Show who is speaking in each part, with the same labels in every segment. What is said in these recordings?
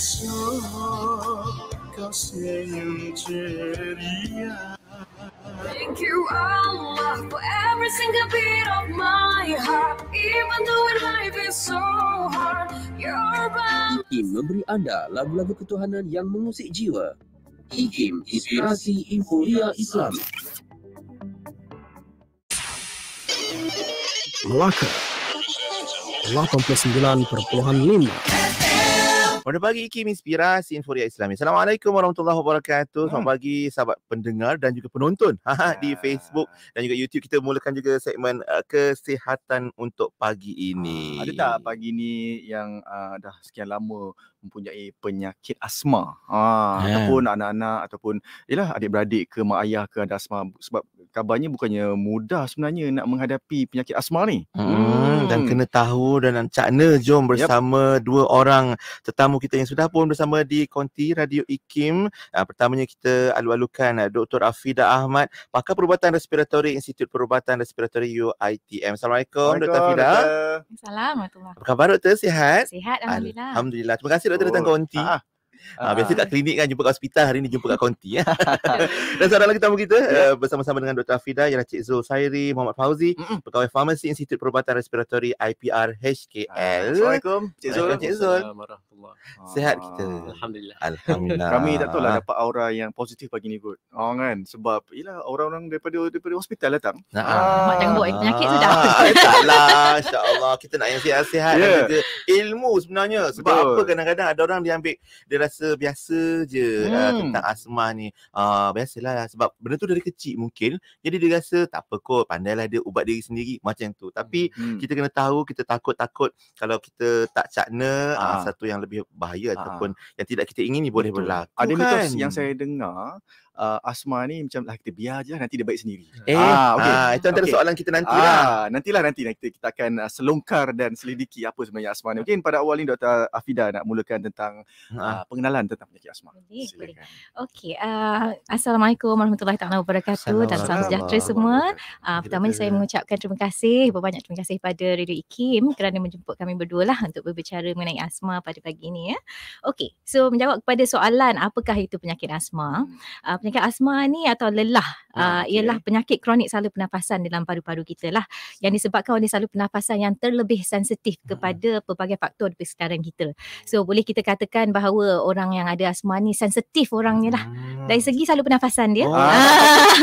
Speaker 1: precio Thank you, Allah, for every single beat of my heart. Even though life is so hard, you're bound.
Speaker 2: Ikim memberi anda lagu-lagu ketuhanan yang mengusik jiwa. Ikim, inspirasi Inforia Islam. Melaka lima.
Speaker 3: Pada pagi Iki Inspirasi Inforia Islami Assalamualaikum warahmatullahi wabarakatuh Selamat hmm. pagi sahabat pendengar dan juga penonton Di ya. Facebook dan juga YouTube Kita mulakan juga segmen uh, Kesihatan untuk pagi ini ah, Ada tak
Speaker 4: pagi ini yang uh, dah sekian lama mempunyai penyakit asma ha, yeah. Ya. ataupun anak-anak ataupun yalah adik-beradik ke mak ayah ke ada asma sebab kabarnya bukannya mudah sebenarnya nak menghadapi penyakit asma ni hmm. Hmm. dan kena
Speaker 3: tahu dan cakna jom bersama yep. dua orang tetamu tetamu kita yang sudah pun bersama di Konti Radio IKIM. Uh, pertamanya kita alu-alukan ah, Dr. Afida Ahmad, pakar perubatan respiratori Institut Perubatan Respiratory UITM. Assalamualaikum, Assalamualaikum Dr. Afida.
Speaker 5: Assalamualaikum.
Speaker 3: Apa khabar, Dr? Sihat?
Speaker 5: Sihat, Alhamdulillah.
Speaker 3: Alhamdulillah. Terima kasih, Dr. Oh, datang Konti. Ah. Ha, uh Biasa ah. kat klinik kan jumpa kat hospital hari ni jumpa kat konti. Ya. Dan seorang lagi tamu kita yeah. Ya. uh, bersama-sama dengan Dr. Afida ialah Cik Zul Sairi Muhammad Fauzi Mm-mm. Pegawai Pharmacy Institut Perubatan Respiratory IPR HKL. Ah,
Speaker 1: Assalamualaikum Cik Zul. Cik Zul. Warahmatullahi
Speaker 3: Sehat kita. Alhamdulillah. Alhamdulillah. Kami tak tahu tahulah
Speaker 4: dapat aura yang positif pagi ni kot. Oh kan sebab
Speaker 3: ialah orang-orang daripada daripada hospital datang. Ha. Mak jangan buat penyakit sudah. Eh, taklah insya-Allah kita nak yang sihat-sihat. Yeah. Ilmu sebenarnya sebab Betul. apa kadang-kadang ada orang diambil ambil dia rasa biasa je ah, hmm. uh, tentang asma ni. Uh, biasalah sebab benda tu dari kecil mungkin. Jadi dia rasa tak apa kot pandailah dia ubat diri sendiri macam tu. Tapi hmm. hmm. kita kena tahu kita takut-takut kalau kita tak cakna ha. uh, satu yang lebih bahaya ha. ataupun yang tidak kita ingini boleh Betul. berlaku Ada kan? mitos yang saya dengar uh, asma ni macam lah kita
Speaker 4: biar je lah nanti dia baik sendiri. Eh, ah, okay. ah, itu antara okay. soalan kita nanti ah, lah. Ah, nantilah nanti kita, kita akan uh, selongkar dan selidiki apa sebenarnya asma ni. Mungkin okay, pada awal ni Dr. Afida nak mulakan tentang ha. uh, pengenalan tentang penyakit asma.
Speaker 6: Okay, Uh, Assalamualaikum warahmatullahi taala wabarakatuh dan salam sejahtera semua. Uh, pertama ni saya mengucapkan terima kasih banyak terima kasih pada Radio Ikim kerana menjemput kami berdua lah untuk berbicara mengenai asma pada pagi ini ya. Okey. So menjawab kepada soalan apakah itu penyakit asma? Uh, penyakit asma ni atau lelah ah, ah, okay. ialah penyakit kronik salur pernafasan dalam paru-paru kita lah yang disebabkan oleh salur pernafasan yang terlebih sensitif ah. kepada hmm. pelbagai faktor di sekitaran kita. So boleh kita katakan bahawa orang yang ada asma ni sensitif orangnya lah hmm. dari segi salur pernafasan dia. Oh. Ah.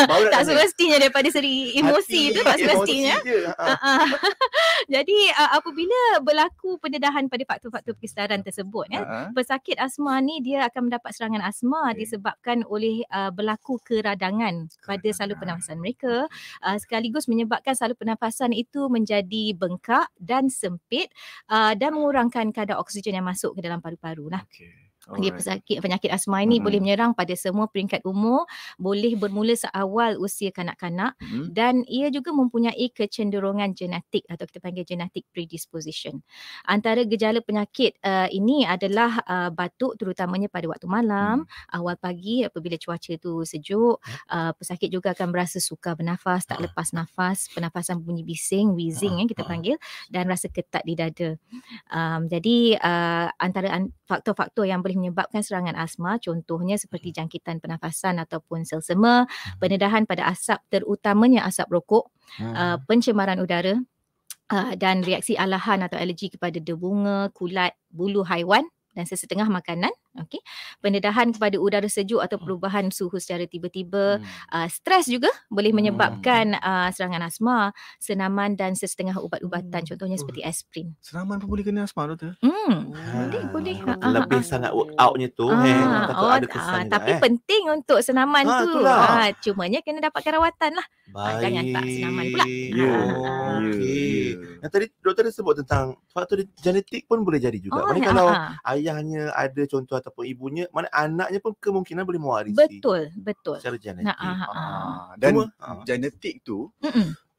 Speaker 6: Ah. tak semestinya daripada segi emosi Hati. tu tak semestinya. Ha. Jadi uh, apabila berlaku pendedahan pada faktor-faktor persekitaran tersebut ya, uh pesakit asma ni dia akan mendapat serangan asma okay. disebabkan oleh uh, Uh, berlaku keradangan pada saluran pernafasan mereka uh, sekaligus menyebabkan saluran pernafasan itu menjadi bengkak dan sempit uh, dan mengurangkan kadar oksigen yang masuk ke dalam paru-paru lah. Okay.
Speaker 1: Alright. penyakit
Speaker 6: penyakit asma ini mm-hmm. boleh menyerang pada semua peringkat umur, boleh bermula seawal usia kanak-kanak mm-hmm. dan ia juga mempunyai kecenderungan genetik atau kita panggil genetik predisposition. Antara gejala penyakit uh, ini adalah uh, batuk terutamanya pada waktu malam, mm. awal pagi apabila cuaca itu sejuk, uh, pesakit juga akan berasa suka bernafas, tak ah. lepas nafas, penafasan bunyi bising, wheezing ah, yang kita ah. panggil dan rasa ketat di dada. Um, jadi uh, antara an- faktor-faktor yang boleh menyebabkan serangan asma contohnya seperti hmm. jangkitan pernafasan ataupun selsema hmm. pendedahan pada asap terutamanya asap rokok hmm. uh, pencemaran udara uh, dan reaksi alahan atau alergi kepada debunga kulat bulu haiwan dan sesetengah makanan Okey. Pendedahan kepada udara sejuk atau hmm. perubahan suhu secara tiba-tiba, hmm. uh, stres juga boleh hmm. menyebabkan hmm. uh, serangan asma, senaman dan sesetengah ubat-ubatan hmm. contohnya oh. seperti aspirin. Senaman pun boleh kena asma doktor? Hmm. Oh.
Speaker 3: Boleh, boleh. Ah. Ha, ha, ha. Lebih ha. sangat outnya tu, ha. eh. Ah, takut oh, ada ah, kesan. Tapi eh.
Speaker 6: penting untuk senaman ha, tu. Cuma nya kena dapatkan rawatan lah.
Speaker 3: Baik. Jangan tak senaman pula. Yeah. Ha. Ya. Ya. Yang tadi doktor dia sebut tentang faktor genetik pun boleh jadi juga. Oh, Mana ya, kalau ha. ayahnya ada contoh ataupun ibunya mana anaknya pun kemungkinan boleh mewarisi betul betul secara
Speaker 4: genetik nah, ha, ha. dan Cuma, ha. genetik tu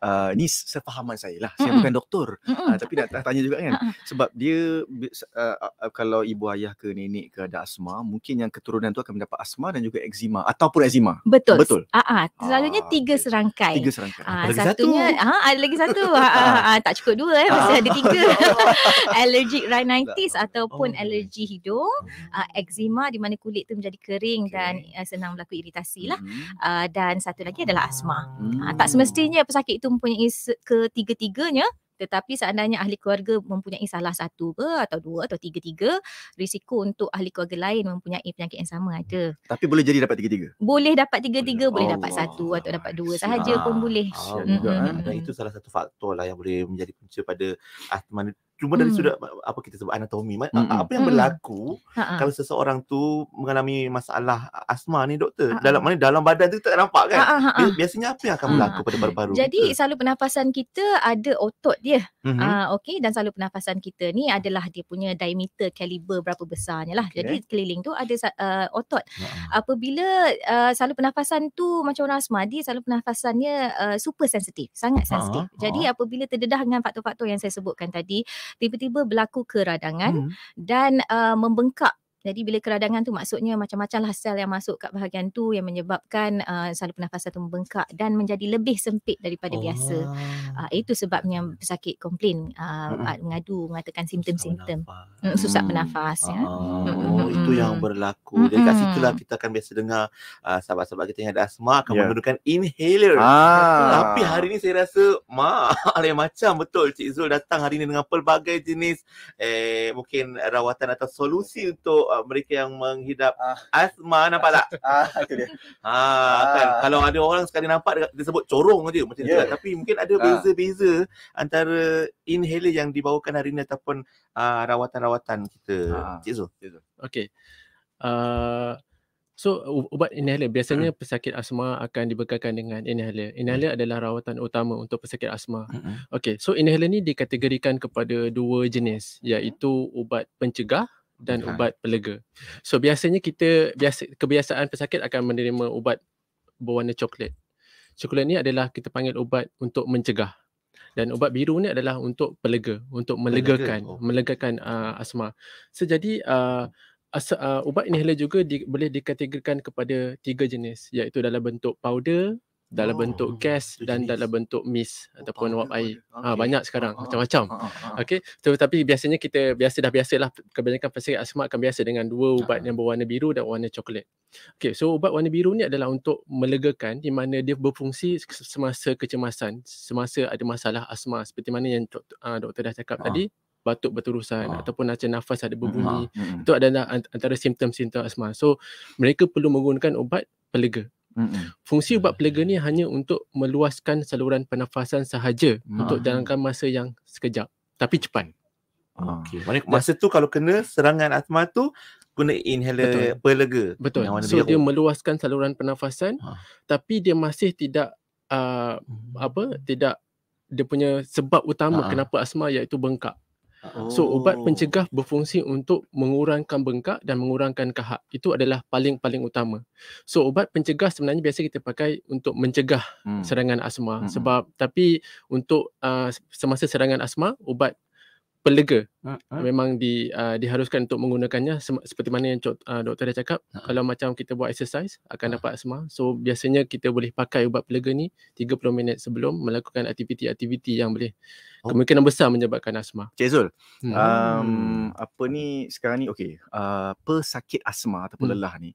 Speaker 4: uh, ni sefahaman saya lah. Saya bukan doktor. Uh, tapi nak tanya juga kan. Sebab dia uh, uh, uh, kalau ibu ayah ke nenek ke ada asma, mungkin yang keturunan tu akan mendapat asma dan juga eczema ataupun eczema. Betul. Betul.
Speaker 6: Uh-huh. Selalunya uh, tiga serangkai. Tiga serangkai. Uh, ah, ada lagi satunya, satu. Uh, ada lagi satu. Uh, uh, uh, tak cukup dua. Eh, mesti uh. ada tiga. Allergic rhinitis ataupun oh. alergi hidung. Uh, eczema di mana kulit tu menjadi kering okay. dan uh, senang melakukan iritasi lah. Hmm. Uh, dan satu lagi adalah asma. Hmm. Uh, tak semestinya pesakit itu itu mempunyai ketiga-tiganya tetapi seandainya ahli keluarga mempunyai salah satu ke atau dua atau tiga-tiga, risiko untuk ahli keluarga lain mempunyai penyakit yang sama ada.
Speaker 3: Tapi boleh jadi dapat tiga-tiga?
Speaker 6: Boleh dapat tiga-tiga, boleh, boleh dapat satu oh, atau dapat dua sahaja pun boleh. Ah, mm-hmm. juga, kan? Eh. Dan
Speaker 3: itu salah satu faktor lah yang boleh menjadi punca pada asma ah, cuma dari hmm. sudut apa kita sebut anatomi hmm. apa yang hmm. berlaku Ha-ha. kalau seseorang tu mengalami masalah asma ni doktor Ha-ha. dalam mana dalam badan tu tak nampak kan Ha-ha. biasanya apa yang akan berlaku Ha-ha. pada paru baru jadi
Speaker 6: kita? selalu pernafasan kita ada otot dia mm-hmm. uh, okey dan selalu pernafasan kita ni adalah dia punya diameter kaliber berapa besarnya lah okay. jadi keliling tu ada uh, otot Ha-ha. apabila uh, selalu pernafasan tu macam orang asma dia selalu pernafasannya uh, super sensitif sangat sensitif jadi apabila terdedah dengan faktor-faktor yang saya sebutkan tadi tiba-tiba berlaku keradangan hmm. dan uh, membengkak jadi bila keradangan tu maksudnya macam-macam lah sel yang masuk kat bahagian tu yang menyebabkan uh, saluran pernafasan tu membengkak dan menjadi lebih sempit daripada oh. biasa. Uh, itu sebabnya pesakit komplain uh, uh mengadu mengatakan simptom-simptom mm, susah hmm. bernafas hmm. ya. Oh,
Speaker 3: itu yang berlaku. Hmm. Jadi kat situlah kita akan biasa dengar uh, sahabat-sahabat kita yang ada asma akan yeah. menggunakan inhaler. Ah. Tapi hari ni saya rasa mak macam betul Cik Zul datang hari ni dengan pelbagai jenis eh mungkin rawatan atau solusi untuk uh, mereka yang menghidap ah. asma nampak tak? Ah, ha kan? ah, kan. Kalau ada orang sekali nampak dia sebut corong aja macam yeah. tu ya. lah. tapi mungkin ada ah. beza-beza ah. antara inhaler yang dibawakan hari ni, ataupun uh, rawatan-rawatan kita. Ah. Cik Zul. Okey.
Speaker 7: Uh, ah, so
Speaker 3: ubat inhaler biasanya hmm. pesakit
Speaker 7: asma akan dibekalkan dengan inhaler. Inhaler hmm. adalah rawatan utama untuk pesakit asma. Hmm. Okey, so inhaler ni dikategorikan kepada dua jenis hmm. iaitu ubat pencegah dan ha. ubat pelega. So biasanya kita biasa kebiasaan pesakit akan menerima ubat berwarna coklat. Coklat ni adalah kita panggil ubat untuk mencegah. Dan ubat biru ni adalah untuk pelega, untuk melegakan, oh. melegakan uh, asma. So jadi uh, ah, as, uh, ah, ubat inhaler juga di, boleh dikategorikan kepada tiga jenis iaitu dalam bentuk powder, dalam oh, bentuk gas dan dalam bentuk mist oh, ataupun uap air. Okay. Ha, banyak sekarang ah, ah, macam-macam. Uh-huh. Okey. Tetapi so, biasanya kita biasa dah biasa lah kebanyakan pesakit asma akan biasa dengan dua ubat uh yang berwarna biru dan warna coklat. Okay, so ubat warna biru ni adalah untuk melegakan di mana dia berfungsi semasa kecemasan, semasa ada masalah asma seperti mana yang uh, doktor dah cakap uh tadi batuk berterusan ah. ataupun macam nafas ada berbunyi ah. itu adalah antara simptom-simptom asma. So mereka perlu menggunakan ubat pelega. Mm-hmm. Fungsi ubat pelega ni hanya untuk meluaskan saluran pernafasan sahaja mm-hmm. untuk ah. jalankan masa yang sekejap
Speaker 3: tapi cepat.
Speaker 1: Ah. Okey. Okay. Masa
Speaker 3: tu kalau kena serangan asma tu guna inhaler Betul. pelega. Betul. Yang so dia,
Speaker 7: meluaskan saluran pernafasan ha. tapi dia masih tidak uh, apa tidak dia punya sebab utama ha. kenapa asma iaitu bengkak. So ubat oh. pencegah berfungsi untuk mengurangkan bengkak dan mengurangkan kahak. Itu adalah paling-paling utama. So ubat pencegah sebenarnya biasa kita pakai untuk mencegah hmm. serangan asma hmm. sebab tapi untuk uh, semasa serangan asma ubat pelega uh, ha, uh. Ha. memang di uh, diharuskan untuk menggunakannya se- seperti mana yang uh, doktor dah cakap uh. kalau macam kita buat exercise akan uh. dapat asma so biasanya kita boleh pakai ubat pelega ni 30 minit sebelum melakukan aktiviti-aktiviti yang boleh oh. kemungkinan besar menyebabkan asma
Speaker 4: Cik Zul hmm. um, hmm. apa ni sekarang ni okey uh, pesakit asma ataupun hmm. lelah ni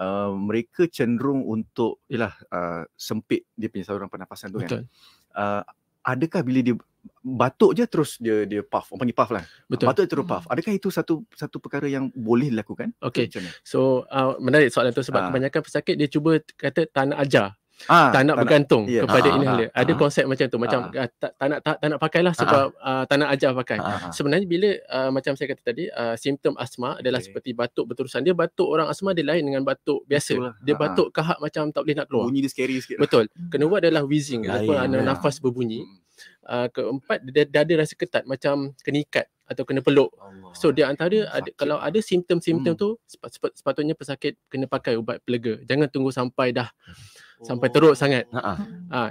Speaker 4: uh, mereka cenderung untuk yalah uh, sempit dia punya saluran pernafasan tu kan? Betul. kan uh, adakah bila dia batuk je terus dia dia puff orang panggil puff lah Betul. batuk terus puff hmm. adakah itu satu satu perkara yang boleh dilakukan okey
Speaker 7: so uh, menarik soalan tu sebab uh. kebanyakan pesakit dia cuba kata tak nak ajar Ah, tak nak bergantung yeah. kepada ah, inhaler. Ah, ada ah, konsep ah, macam tu macam ah. ah, tak, tak nak tak, tak nak pakailah ah, sebab ah, uh, tak nak ajar pakai. Ah, Sebenarnya bila uh, macam saya kata tadi uh, simptom asma adalah okay. seperti batuk berterusan. Dia batuk orang asma dia lain dengan batuk biasa. Betul, lah. dia ah, batuk kahak macam tak boleh nak keluar. Bunyi dia scary sikit. Lah. Betul. Kena buat adalah wheezing ataupun ya, ya, ya. nafas berbunyi. Hmm uh, keempat dia, dia ada rasa ketat macam kena ikat atau kena peluk. Allah. So dia antara ada, kalau ada simptom-simptom hmm. tu sep, sep, sepatutnya pesakit kena pakai ubat pelega. Jangan tunggu sampai dah oh. sampai teruk sangat. Ha. Uh-huh.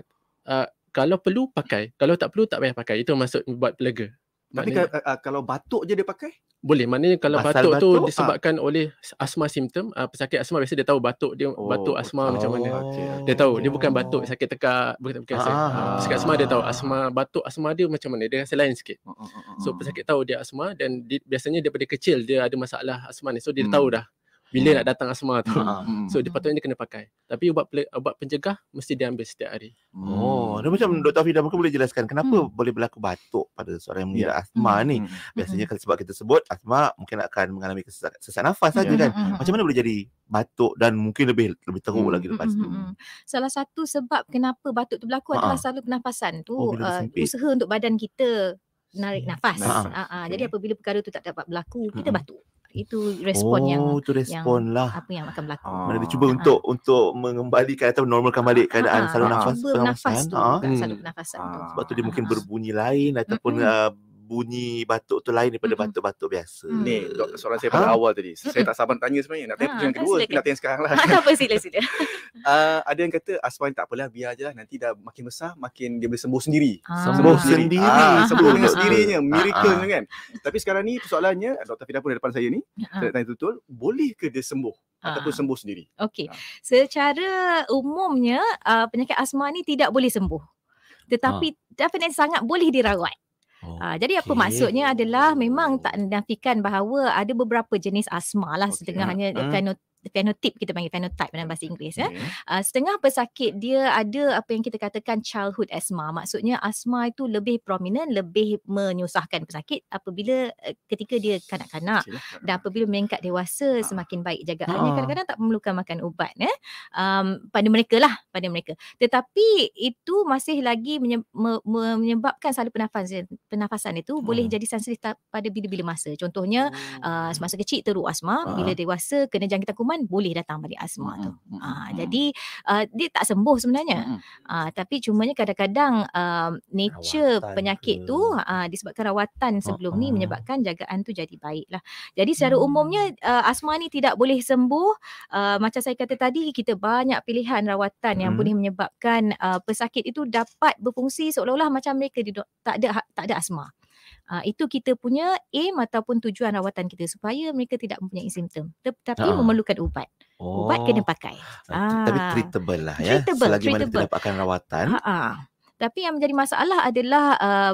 Speaker 7: uh, kalau perlu pakai, kalau tak perlu tak payah pakai. Itu maksud ubat pelega. Tapi
Speaker 4: maknanya, kalau batuk je dia pakai?
Speaker 7: Boleh. Maknanya kalau batuk, batuk tu ha. disebabkan oleh asma simptom, uh, pesakit asma biasa dia tahu batuk dia oh. batuk asma oh. macam mana. Oh, okay. Dia tahu okay. dia bukan batuk sakit tekak bukan tak ah. ah sakit asma dia tahu asma batuk asma dia macam mana. Dia rasa lain sikit. Oh, oh, so pesakit tahu dia asma dan dia, biasanya daripada kecil dia ada masalah asma ni. So dia hmm. tahu dah bila hmm. nak datang asma tu. Ha. So dia hmm. patutnya kena pakai. Tapi ubat ubat pencegah mesti dia
Speaker 3: ambil setiap hari. Hmm. Oh, dia macam Dr. Fida mungkin boleh jelaskan kenapa hmm. boleh berlaku batuk pada seorang yang mengidap ya. asma hmm. ni. Hmm. Biasanya kalau sebab kita sebut asma mungkin akan mengalami sesak, sesak nafas saja ya. kan. Hmm. Macam mana boleh jadi batuk dan mungkin lebih lebih teruk hmm. lagi lepas hmm.
Speaker 6: Salah satu sebab kenapa batuk tu berlaku ha. adalah saluran pernafasan tu oh, uh, usaha untuk badan kita menarik nafas. Ha. Ha. Ha. Okay. Jadi apabila perkara tu tak dapat berlaku, kita hmm. batuk itu respon oh, yang oh respon yang lah apa yang akan berlaku mana dia
Speaker 3: cuba ah. untuk untuk mengembalikan atau normalkan balik ah, keadaan ah. saluran ah. nafas pernafasan ah. saluran
Speaker 6: nafas hmm. ah. tu sebab
Speaker 3: tu dia mungkin berbunyi lain ataupun mm bunyi batuk tu lain daripada mm-hmm. batuk-batuk biasa. Mm. Ni soalan saya pada ha? awal tadi. Saya mm-hmm. tak sabar tanya
Speaker 4: sebenarnya. Nak
Speaker 1: tanya ha, yang kan kedua, nak tanya sekarang lah. Ha, tak apa, sila, sila.
Speaker 3: uh, ada yang kata asma ah, ni tak apalah,
Speaker 4: biar je lah. Nanti dah makin besar, makin dia boleh sembuh sendiri. Ha. Sembuh, ha. sendiri. Ha. sembuh dengan sembuh sendirinya. Miracle ha. kan. Tapi sekarang ni soalannya, doktor Fida pun di depan saya ni. Ha. Saya nak tanya betul, boleh ke dia sembuh? ataupun sembuh sendiri.
Speaker 6: Okey. Ha. Secara umumnya uh, penyakit asma ni tidak boleh sembuh. Tetapi ha. definitely sangat boleh dirawat. Oh, uh, jadi apa maksudnya adalah memang tak nafikan bahawa ada beberapa jenis asma lah okay. setengahnya uh, uh phenotype kita panggil phenotype dalam bahasa Inggeris ya. Uh, setengah pesakit dia ada apa yang kita katakan childhood asthma. Maksudnya asthma itu lebih prominent, lebih menyusahkan pesakit apabila uh, ketika dia lah, kanak-kanak dan apabila meningkat dewasa ha. semakin baik jagaannya ah. ha. kadang-kadang tak memerlukan makan ubat ya. Um, pada mereka lah, pada mereka. Tetapi itu masih lagi menyebabkan saluran penafasan penafasan itu ha. boleh jadi sensitif pada bila-bila masa. Contohnya uh, semasa kecil teruk asma, ha. bila dewasa kena jangkitan kumat kuman boleh datang balik asma hmm. tu. Hmm. jadi uh, dia tak sembuh sebenarnya. Hmm. Uh, tapi cumanya kadang-kadang uh, nature rawatan penyakit ke. tu uh, disebabkan rawatan sebelum hmm. ni menyebabkan jagaan tu jadi baiklah. Jadi secara hmm. umumnya uh, asma ni tidak boleh sembuh. Uh, macam saya kata tadi kita banyak pilihan rawatan hmm. yang mm-hmm. boleh menyebabkan uh, pesakit itu dapat berfungsi seolah-olah macam mereka tak ada tak ada asma. Uh, itu kita punya aim ataupun tujuan rawatan kita supaya mereka tidak mempunyai simptom tetapi uh. Ah. memerlukan ubat. Oh. Ubat kena oh. pakai. Uh, uh. Tapi
Speaker 3: treatable lah ya. Treatable, Selagi treatable. mana kita dapatkan rawatan. Uh, uh.
Speaker 6: Tapi yang menjadi masalah adalah uh,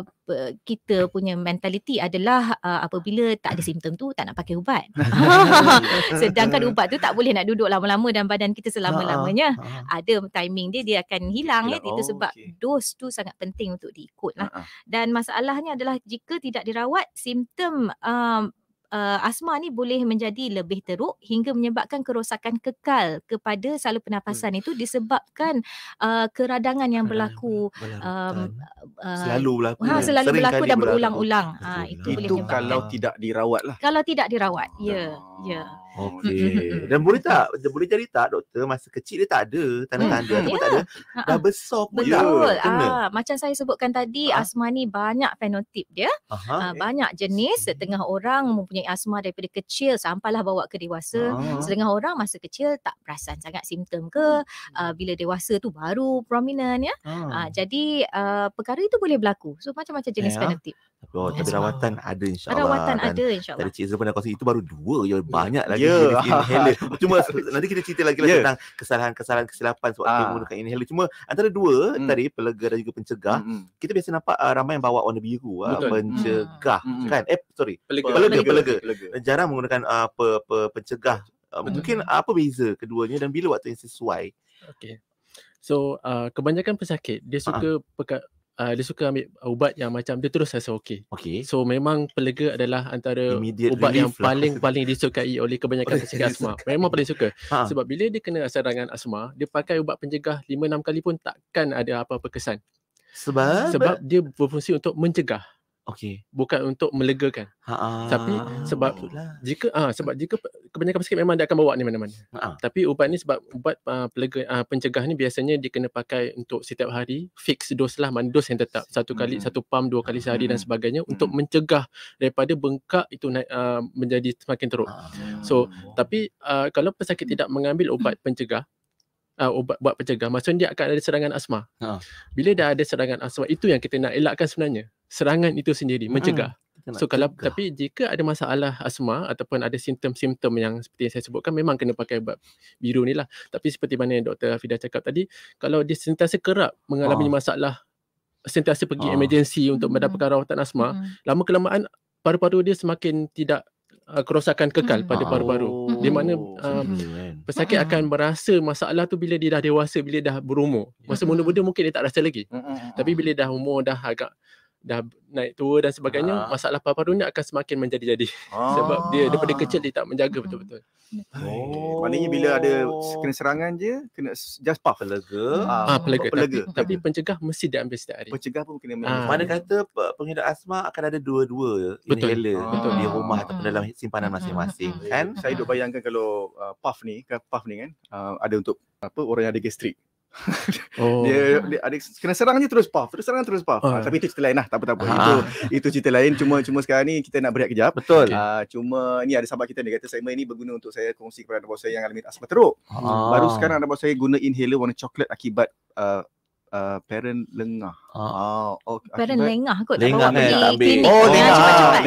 Speaker 6: kita punya mentaliti adalah uh, apabila tak ada simptom tu tak nak pakai ubat. Sedangkan ubat tu tak boleh nak duduk lama-lama dan badan kita selama-lamanya uh-huh. ada timing dia dia akan hilang eh. itu oh, sebab okay. dos tu sangat penting untuk diikutlah. Uh-huh. Dan masalahnya adalah jika tidak dirawat simptom uh, uh, asma ni boleh menjadi lebih teruk hingga menyebabkan kerosakan kekal kepada saluran hmm. pernafasan hmm. itu disebabkan uh, keradangan yang berlaku um, selalu berlaku ha, selalu berlaku dan berulang-ulang ha, itu, itu kalau
Speaker 3: tidak dirawat lah
Speaker 6: kalau tidak dirawat ya yeah, ya yeah.
Speaker 3: Okey. Dan boleh tak? Boleh cari tak doktor masa kecil dia tak ada tanda-tanda hmm. ataupun yeah. tak ada. Ya. Dah besar pun Betul. Ah,
Speaker 6: macam saya sebutkan tadi ah. asma ni banyak fenotip dia. Aha, ah, eh. banyak jenis. Setengah orang mempunyai asma daripada kecil sampailah bawa ke dewasa. Ah. Setengah orang masa kecil tak perasan sangat simptom ke hmm. ah, bila dewasa tu baru prominent ya. Ah. Ah, jadi ah, perkara itu boleh berlaku. So macam-macam jenis ya. fenotip.
Speaker 3: Oh, yes, tapi rawatan wow. ada insyaAllah. Ada rawatan kan. ada insyaAllah. Tadi Cik Zul pun dah kongsi. Itu baru dua je. Ya. Banyak lagi yeah. Ya. Cuma nanti kita cerita lagi yeah. Ya. tentang kesalahan-kesalahan kesilapan sebab ah. menggunakan inhaler. Cuma antara dua mm. tadi, pelega dan juga pencegah, mm. kita biasa nampak uh, ramai yang bawa warna biru. Uh, pencegah. Mm. Kan? Eh, sorry. Pelega. Pelega. pelega. pelega. Jarang menggunakan uh, pe, pe, pencegah. Uh, mungkin uh, apa beza keduanya dan bila waktu yang sesuai? Okay. So, uh,
Speaker 7: kebanyakan pesakit, dia suka uh-huh uh, dia suka ambil ubat yang macam dia terus rasa okey. Okay. So memang pelega adalah antara Immediate ubat yang lah. paling paling disukai oleh kebanyakan pencegah asma. Memang paling suka. Ha. Sebab bila dia kena serangan asma, dia pakai ubat pencegah 5 6 kali pun takkan ada apa-apa kesan.
Speaker 3: Sebab sebab
Speaker 7: dia berfungsi untuk mencegah. Okey. Bukan untuk melegakan. Ha-ha. Ah, tapi sebab ha jika ah sebab jika kebanyakan pesakit memang dia akan bawa ni mana-mana. Ha-ha. Ah. Tapi ubat ni sebab ubat uh, pelega, uh, pencegah ni biasanya dia kena pakai untuk setiap hari fix dos lah mana dos yang tetap satu kali hmm. satu pam dua kali sehari hmm. dan sebagainya hmm. untuk mencegah daripada bengkak itu naik, uh, menjadi semakin teruk. Ha-ha. So wow. tapi uh, kalau pesakit hmm. tidak mengambil ubat pencegah Uh, ubat buat pencegah maksudnya dia akan ada serangan asma. Ha. Bila dah ada serangan asma itu yang kita nak elakkan sebenarnya serangan itu sendiri hmm. mencegah so kalau cegah. tapi jika ada masalah asma ataupun ada simptom-simptom yang seperti yang saya sebutkan memang kena pakai ubat biru ni lah tapi seperti mana yang Dr. Afida cakap tadi kalau dia sentiasa kerap mengalami ah. masalah sentiasa pergi ah. emergency untuk mendapatkan rawatan asma hmm. lama kelamaan paru-paru dia semakin tidak uh, kerosakan kekal hmm. pada paru-paru oh. di mana uh, hmm. pesakit akan merasa masalah tu bila dia dah dewasa bila dah berumur masa hmm. muda-muda mungkin dia tak rasa lagi hmm. tapi bila dah umur dah agak dah naik tua dan sebagainya ha. masalah paru-paru ni akan semakin menjadi-jadi ha. sebab dia daripada kecil dia tak menjaga betul-betul.
Speaker 4: Oh. Maknanya bila ada kena serangan je kena just puff lega. Hmm. Ah ha, ah, pelega. pelega. Tapi,
Speaker 7: tapi pencegah mesti diambil setiap hari. Pencegah pun kena Ha. Mana
Speaker 3: kata penghidup asma akan ada dua-dua betul. inhaler betul. di rumah ataupun dalam simpanan masing-masing.
Speaker 4: Kan? Saya duk bayangkan kalau uh, puff ni, puff ni kan uh, ada untuk apa orang yang ada gastrik. Oh. dia, dia ada kena serang je terus puff, terus serang terus puff. Uh. Ha, oh. ah, tapi itu cerita lain lah, tak apa-apa. Uh. Ah. Itu itu cerita lain. Cuma cuma sekarang ni kita nak berehat kejap. Betul. Okay. Uh, cuma ni ada sahabat kita dia kata saya ini berguna untuk saya kongsi kepada anak saya yang alami asma teruk. Uh. Baru sekarang anak saya guna inhaler warna coklat akibat uh, Uh, parent lengah. Uh. Oh, okay. parent lengah kot. Lengah tak kan? Tak ambil. Oh,
Speaker 6: lengah. Cepat-cepat lah.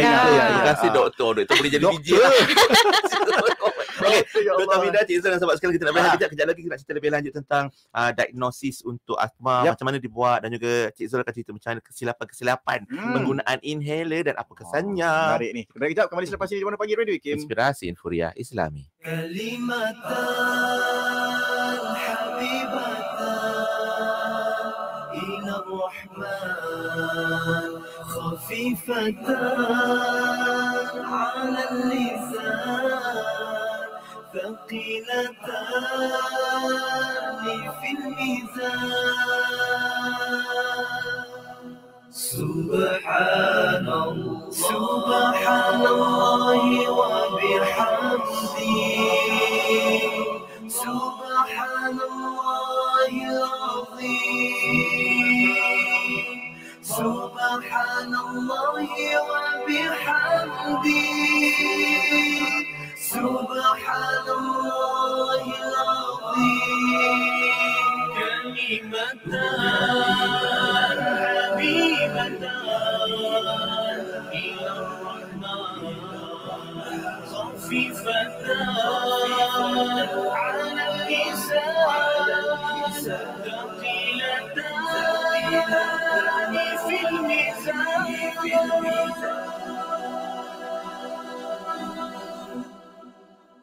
Speaker 6: Terima
Speaker 3: kasih doktor. Doktor boleh jadi DJ lah. Okey, Dr. Hamidah, Cik Zul dan sebab sekarang kita nak berhenti ha. kejap, lagi kita nak cerita lebih lanjut tentang uh, diagnosis untuk asma, yep. macam mana dibuat dan juga Cik Zul akan cerita macam mana kesilapan-kesilapan hmm. penggunaan inhaler dan apa kesannya. Oh, menarik ni. Kita kejap kembali selepas ini di mana pagi Radio Kim. Inspirasi Infuria Islami.
Speaker 1: Kalimatan habibatan ila rahman خفيفتان على اللسان ثقيلتان في الميزان سبحان الله سبحان الله وبحمده سبحان الله العظيم سبحان الله وبحمده سبحان الله العظيم كلمة حبيبة إلى الرحمن خفيفتان على اللسان ثقيلتان في الميزان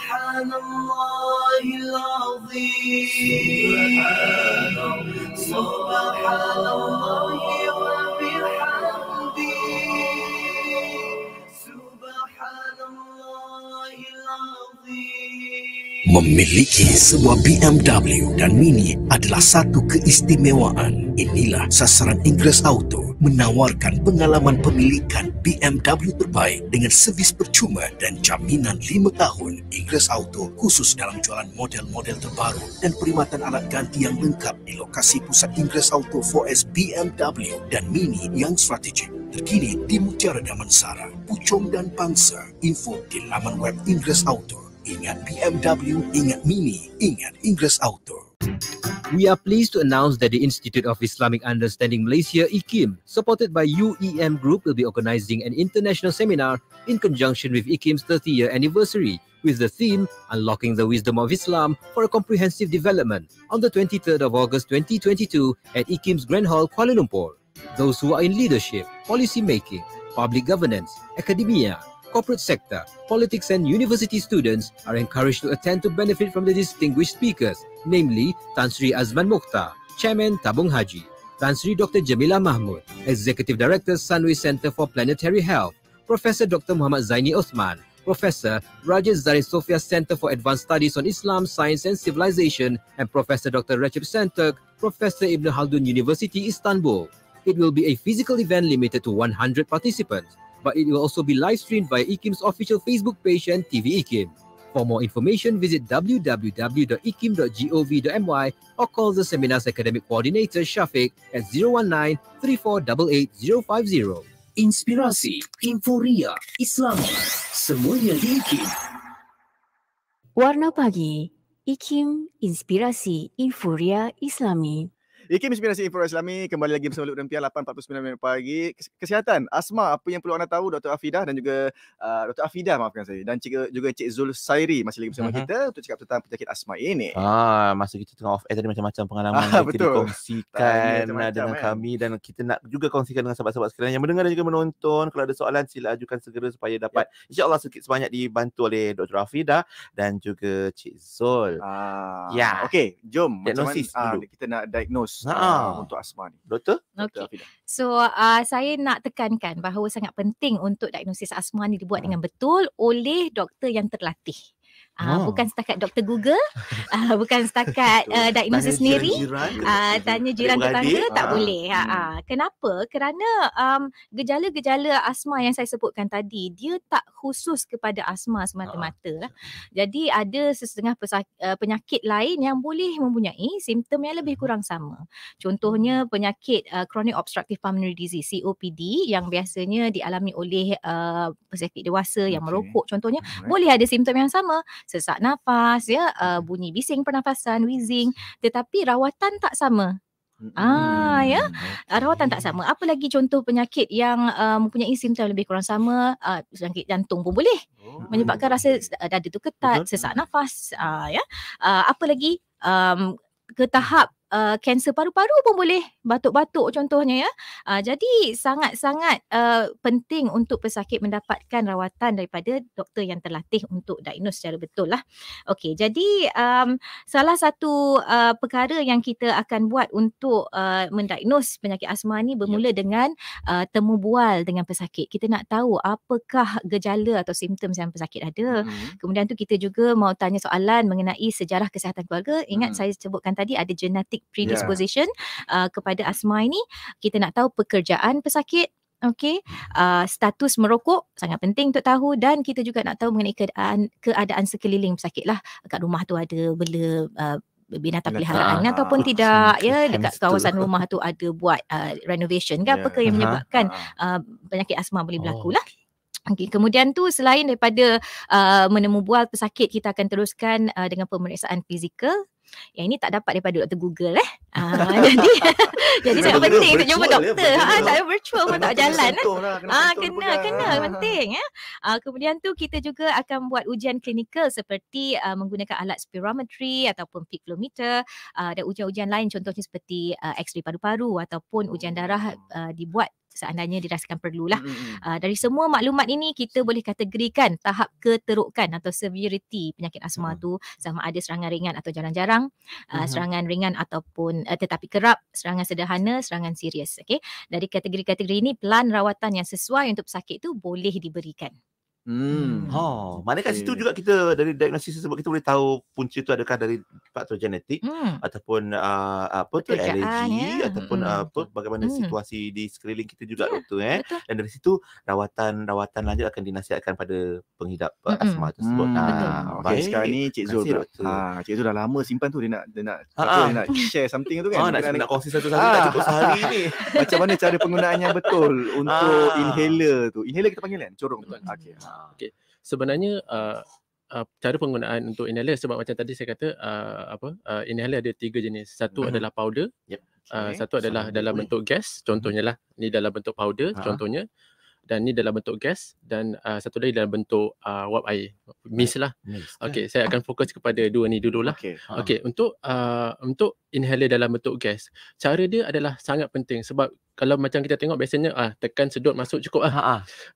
Speaker 1: سبحان الله العظيم سبحان الله
Speaker 8: Memiliki sebuah BMW dan Mini adalah satu keistimewaan. Inilah sasaran Inggris Auto menawarkan pengalaman pemilikan BMW terbaik dengan servis percuma dan jaminan 5 tahun Ingres Auto khusus dalam jualan model-model terbaru dan perkhidmatan alat ganti yang lengkap di lokasi pusat Ingres Auto 4S BMW dan Mini yang strategik. Terkini di Mutiara Damansara, Pucung dan Pangsa. Info di laman web
Speaker 2: Ingres Auto. Ingat BMW, ingat Mini, ingat Ingres Auto. We are pleased to announce that the Institute of Islamic Understanding Malaysia, IKIM, supported by UEM Group, will be organizing an international seminar in conjunction with IKIM's 30 year anniversary with the theme Unlocking the Wisdom of Islam for a Comprehensive Development on the 23rd of August 2022 at IKIM's Grand Hall, Kuala Lumpur. Those who are in leadership, policy making, public governance, academia, corporate sector, politics and university students are encouraged to attend to benefit from the distinguished speakers, namely Tan Sri Azman Mukhtar, Chairman Tabung Haji, Tan Sri Dr. Jamila Mahmud, Executive Director Sunway Center for Planetary Health, Professor Dr. Muhammad Zaini Osman, Professor Rajesh Zari Sofia Center for Advanced Studies on Islam, Science and Civilization, and Professor Dr. Recep Sentek, Professor Ibn Haldun University, Istanbul. It will be a physical event limited to 100 participants but it will also be live streamed via eKim's official Facebook page and TV eKim. For more information, visit www.ikim.gov.my or call the seminar's academic coordinator Shafiq at 019 3488050. Inspirasi, Inforia, Islam semuanya di IKIM. Warna Pagi, IKIM, Inspirasi, Inforia,
Speaker 1: Islami.
Speaker 4: IKIM Sembilan Sini Forest Islami kembali lagi bersama Luk Rempiah 8.49 pagi. Kesihatan, asma, apa yang perlu anda tahu Dr. Afidah dan juga uh, Dr. Afidah maafkan saya. Dan cik, juga Cik Zul Sairi masih lagi bersama uh-huh. kita untuk cakap tentang penyakit asma ini.
Speaker 3: Ah, masa kita tengah off air tadi macam-macam pengalaman ah, yang betul. kita kongsikan dengan ah, man. Eh. kami. Dan kita nak juga kongsikan dengan sahabat-sahabat sekalian yang mendengar dan juga menonton. Kalau ada soalan sila ajukan segera supaya dapat yeah. insyaAllah sedikit sebanyak dibantu oleh Dr. Afidah dan juga Cik Zul. Ah, ya. Yeah. Okay, jom. Diagnosis macam mana, ah, dulu. Ah, kita nak diagnose ha. untuk asma ni. Doktor? Okay.
Speaker 6: So uh, saya nak tekankan bahawa sangat penting untuk diagnosis asma ni dibuat ha. dengan betul oleh doktor yang terlatih. Uh, Bukan setakat doktor Google uh, Bukan setakat uh, eh, Diagnosis tanya sendiri jiran, uh, Tanya jiran tetangga Tak uh. boleh uh, hmm. Kenapa? Kerana um, Gejala-gejala asma Yang saya sebutkan tadi Dia tak khusus Kepada asma semata-mata uh. Jadi ada Sesetengah pesak, uh, penyakit lain Yang boleh mempunyai Simptom yang lebih hmm. kurang sama Contohnya hmm. Penyakit uh, Chronic Obstructive Pulmonary Disease COPD Yang biasanya Dialami oleh uh, Pesakit dewasa Yang okay. merokok contohnya right. Boleh ada simptom yang sama sesak nafas ya uh, bunyi bising pernafasan wheezing tetapi rawatan tak sama Ah hmm, ya. Rawatan tak sama. Apa lagi contoh penyakit yang uh, mempunyai simptom lebih kurang sama? Uh, penyakit jantung pun boleh. Oh. Menyebabkan rasa eh, dada tu ketat, sesak nafas, uh, ya. Uh, apa lagi? Um, ke tahap Uh, kanser uh, paru-paru pun boleh batuk-batuk contohnya ya. Uh, jadi sangat-sangat uh, penting untuk pesakit mendapatkan rawatan daripada doktor yang terlatih untuk diagnos. secara betul lah. Okey, jadi um, salah satu uh, perkara yang kita akan buat untuk uh, mendiagnose penyakit asma ni ya. bermula ya. dengan uh, temu bual dengan pesakit. Kita nak tahu apakah gejala atau simptom yang pesakit ada. Hmm. Kemudian tu kita juga mau tanya soalan mengenai sejarah kesihatan keluarga. Ingat hmm. saya sebutkan tadi ada genetik genetic predisposition yeah. uh, kepada asma ini kita nak tahu pekerjaan pesakit Okay, uh, status merokok sangat penting untuk tahu dan kita juga nak tahu mengenai keadaan, keadaan sekeliling pesakit lah. Kat rumah tu ada bela uh, binatang peliharaan ah, ataupun ah, tidak ya dekat kawasan rumah tu ada buat uh, renovation ke yeah. apa ke yang menyebabkan ah. uh, penyakit asma boleh berlaku oh. lah Okay. Kemudian tu selain daripada uh, menemu pesakit kita akan teruskan uh, dengan pemeriksaan fizikal yang ini tak dapat daripada Dr. Google
Speaker 1: eh. Ah, jadi
Speaker 6: jadi sangat penting untuk jumpa ya? doktor. Ya, ha, tak ada virtual pun tak jalan. Eh. Lah, ah, kena ah, kena, kena, penting. Eh. Ah, kemudian tu kita juga akan buat ujian klinikal seperti uh, menggunakan alat spirometri ataupun piclometer uh, dan ujian-ujian lain contohnya seperti uh, x-ray paru-paru ataupun ujian darah uh, dibuat seandainya dirasakan perlulah. Mm-hmm. Uh, dari semua maklumat ini kita boleh kategorikan tahap keterukan atau severity penyakit asma mm-hmm. tu sama ada serangan ringan atau jarang-jarang, ah, mm-hmm. serangan ringan ataupun uh, tetapi kerap, serangan sederhana, serangan serius. Okay? Dari kategori-kategori ini pelan rawatan yang sesuai untuk pesakit itu boleh diberikan.
Speaker 1: Hmm, hmm. Ha, oh,
Speaker 3: maknanya kat situ juga kita dari diagnosis tersebut kita boleh tahu punca itu adakah dari faktor genetik hmm. ataupun uh, apa tu alergi ya. ataupun ah, hmm. apa bagaimana hmm. situasi di sekeliling kita juga yeah. Ya, doktor eh. Betul. Dan dari situ rawatan-rawatan lanjut akan dinasihatkan pada penghidap hmm. Ah, asma tersebut. Hmm. Ha, okay. okay. sekarang ni Cik Zul. Ha, Cik Zul dah lama simpan tu dia nak dia nak ha, ha. dia nak share
Speaker 4: something tu kan. Ha, nak, nak kongsi satu-satu ha. tak cukup sehari ni. Macam mana cara penggunaannya betul untuk ha. inhaler tu. Inhaler kita panggil kan? Corong. Betul. Okay. Ha. Ah. Okay. Sebenarnya uh,
Speaker 7: uh, cara penggunaan untuk inhaler sebab macam tadi saya kata uh, apa uh, inhaler ada tiga jenis. Satu mm-hmm. adalah powder. Yep. Uh, okay. Uh, satu adalah so, dalam bentuk gas mm-hmm. contohnya lah. Ni dalam bentuk powder uh-huh. contohnya. Dan ni dalam bentuk gas dan uh, satu lagi dalam bentuk uh, wap air. Mist lah. Okay, saya akan fokus kepada dua ni dululah. Okay, uh-huh. Ha. okay untuk uh, untuk inhaler dalam bentuk gas, cara dia adalah sangat penting sebab kalau macam kita tengok biasanya ah tekan sedut masuk cukup ah. Ha.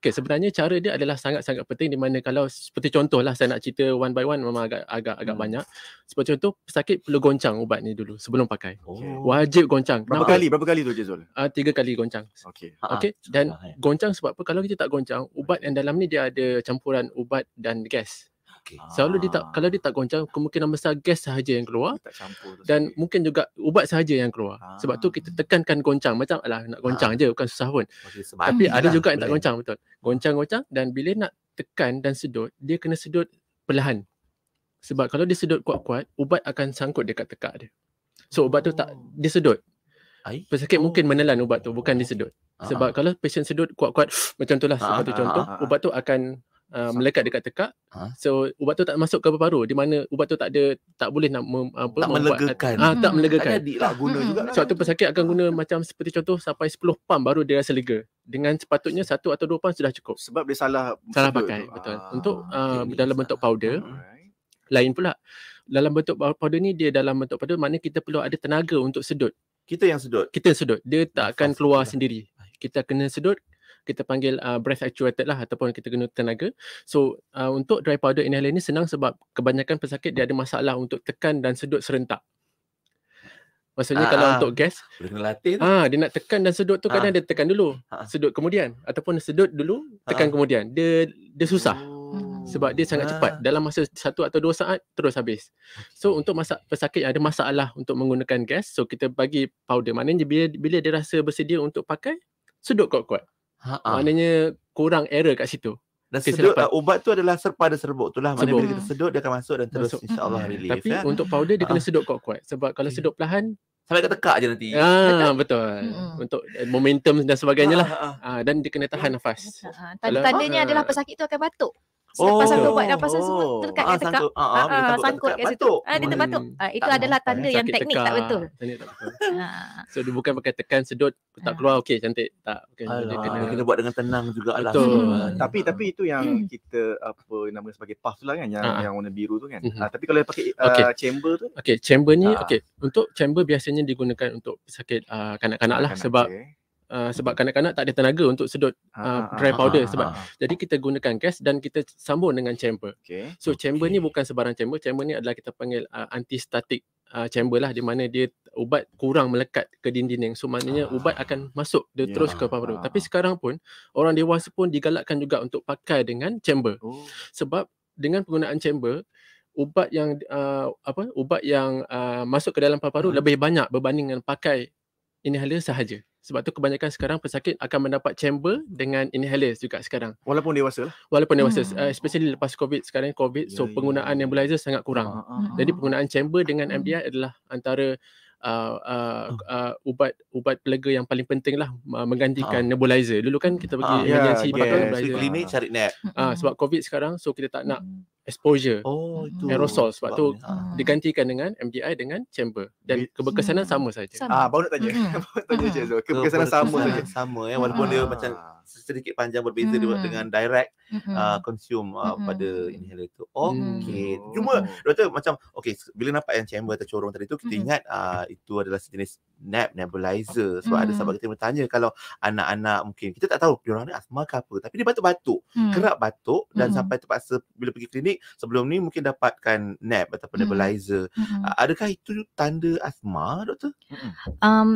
Speaker 7: Okey sebenarnya cara dia adalah sangat-sangat penting di mana kalau seperti contohlah saya nak cerita one by one memang agak agak, agak hmm. banyak. Seperti contoh pesakit perlu goncang ubat ni dulu sebelum pakai. Oh. Wajib goncang. Berapa Kenapa? kali? Berapa kali tu jezol? Ah tiga kali goncang. Okey. Okey dan ya. goncang sebab apa? Kalau kita tak goncang ubat yang dalam ni dia ada campuran ubat dan gas. Okay. Ah. Selalu dia tak kalau dia tak goncang kemungkinan besar gas sahaja yang keluar. dan sahaja. mungkin juga ubat sahaja yang keluar. Aa. Ah. Sebab tu kita tekankan goncang macam alah nak goncang aa. Ah. je bukan susah pun.
Speaker 5: Tapi ada lah, juga yang tak
Speaker 7: goncang betul. Goncang-goncang dan bila nak tekan dan sedut, dia kena sedut perlahan. Sebab kalau dia sedut kuat-kuat, ubat akan sangkut dekat tekak dia. So ubat tu tak oh. dia sedut. Pesakit oh. mungkin menelan ubat tu bukan dia oh. sedut. Sebab uh-huh. kalau pesen sedut kuat-kuat macam itulah uh-huh. tu lah, contoh uh-huh. ubat tu akan uh, melekat dekat tekak. Ha? So ubat tu tak masuk ke paru-paru di mana ubat tu tak ada tak boleh nak mem, apa tak melegakan. Ah uh, tak hmm. melegakan. Jadi lah guna hmm. juga. Kan. Suatu so, pesakit akan guna macam seperti contoh sampai 10 pam baru dia rasa lega. Dengan sepatutnya satu atau dua pam sudah cukup. Sebab dia salah salah pakai tu. betul. Ah, Untuk uh, dalam bentuk powder. Alright. Lain pula. Dalam bentuk powder ni dia dalam bentuk powder mana kita perlu ada tenaga untuk sedut. Kita yang sedut. Kita yang sedut. Dia tak akan keluar lah. sendiri. Kita kena sedut kita panggil uh, breath actuated lah ataupun kita guna tenaga. So uh, untuk dry powder inhaler ni senang sebab kebanyakan pesakit dia ada masalah untuk tekan dan sedut serentak. Maksudnya ah, kalau ah. untuk gas, ah dia nak tekan dan sedut tu kadang ah. dia tekan dulu, Aa. sedut kemudian ataupun sedut dulu, tekan Aa. kemudian. Dia dia susah. Oh. Sebab dia sangat cepat. Dalam masa satu atau dua saat terus habis. So untuk masa pesakit yang ada masalah untuk menggunakan gas, so kita bagi powder. Maknanya bila bila dia rasa bersedia untuk pakai, sedut kuat-kuat. Ha-ha. Maknanya kurang error kat situ. Dan sedut uh, ubat tu adalah serpa dan serbuk tu lah. Maknanya bila kita sedut dia akan masuk dan terus insya-Allah yeah. Hmm. relief. Tapi ya. untuk powder dia Ha-ha. kena ah. sedut kuat-kuat sebab kalau yeah. sedut perlahan sampai kat tekak je nanti. Ah betul. Hmm. Untuk eh, momentum dan sebagainya lah. Ha, dan dia kena tahan nafas.
Speaker 6: Ha tandanya adalah pesakit tu akan batuk. Oh, pasal tu buat dah pasal oh. semua terkat ah, tekak. Ah, ah, ah, ah sangkut kat situ. Ah, dia terbatuk. Hmm. Ah, itu tak adalah tanda yang teknik tekan. tak betul. Tak
Speaker 7: ah. betul. so dia bukan pakai tekan sedut tak ah. keluar okey cantik. Tak bukan Alah, dia kena kena buat dengan tenang juga alas. Betul. Hmm. hmm.
Speaker 4: Tapi tapi itu yang hmm. kita apa nama sebagai puff lah kan yang ah. yang warna biru tu kan. hmm Ah, tapi kalau pakai uh, okay. chamber tu
Speaker 7: okey chamber ni ah. okey untuk chamber biasanya digunakan untuk sakit uh, kanak-kanak lah sebab Uh, sebab kanak-kanak tak ada tenaga untuk sedut uh, dry powder ah, sebab ah, jadi kita gunakan gas dan kita sambung dengan chamber. Okay. So chamber okay. ni bukan sebarang chamber, chamber ni adalah kita panggil uh, anti statik uh, chamber lah di mana dia ubat kurang melekat ke dinding. So maknanya ah, ubat akan masuk dia yeah, terus ke paru-paru. Ah, Tapi sekarang pun orang dewasa pun digalakkan juga untuk pakai dengan chamber. Oh. Sebab dengan penggunaan chamber ubat yang uh, apa ubat yang uh, masuk ke dalam paru-paru hmm. lebih banyak berbanding dengan pakai inhaler sahaja. Sebab tu kebanyakan sekarang pesakit akan mendapat chamber dengan inhaler juga sekarang. Walaupun dewasa lah. Walaupun dewasa. Hmm. Uh, especially lepas COVID. Sekarang COVID. Yeah, so yeah, ya, ya. penggunaan yeah. nebulizer sangat kurang. Uh, uh, uh. Jadi penggunaan chamber dengan MDI hmm. adalah antara ubat-ubat uh, uh, uh, pelega yang paling penting lah uh, menggantikan uh. nebulizer. Dulu kan kita pergi uh, emergency yeah, pakai yeah. nebulizer. So, uh. cari net. Uh, sebab hmm. COVID sekarang. So kita tak nak hmm exposure oh, aerosol sebab tu ah. digantikan dengan MDI dengan chamber dan keberkesanan hmm. sama saja. Ah baru nak tanya.
Speaker 3: Baru
Speaker 7: Keberkesanan sama saja.
Speaker 3: Sama ya walaupun dia ah. macam sedikit panjang berbeza hmm. dengan direct hmm. uh, consume uh, hmm. pada inhaler tu. Mm. Okey. Hmm. Cuma oh. doktor macam okey bila nampak yang chamber tercorong tadi tu kita hmm. ingat uh, itu adalah sejenis nap nebulizer sebab mm. ada sahabat hmm. kita bertanya kalau anak-anak mungkin kita tak tahu diorang ni asma ke apa tapi dia batuk-batuk mm. kerap batuk dan mm. sampai terpaksa bila pergi klinik sebelum ni mungkin dapatkan nap atau mm. nebulizer mm. adakah itu tanda asma doktor
Speaker 1: hmm.
Speaker 6: um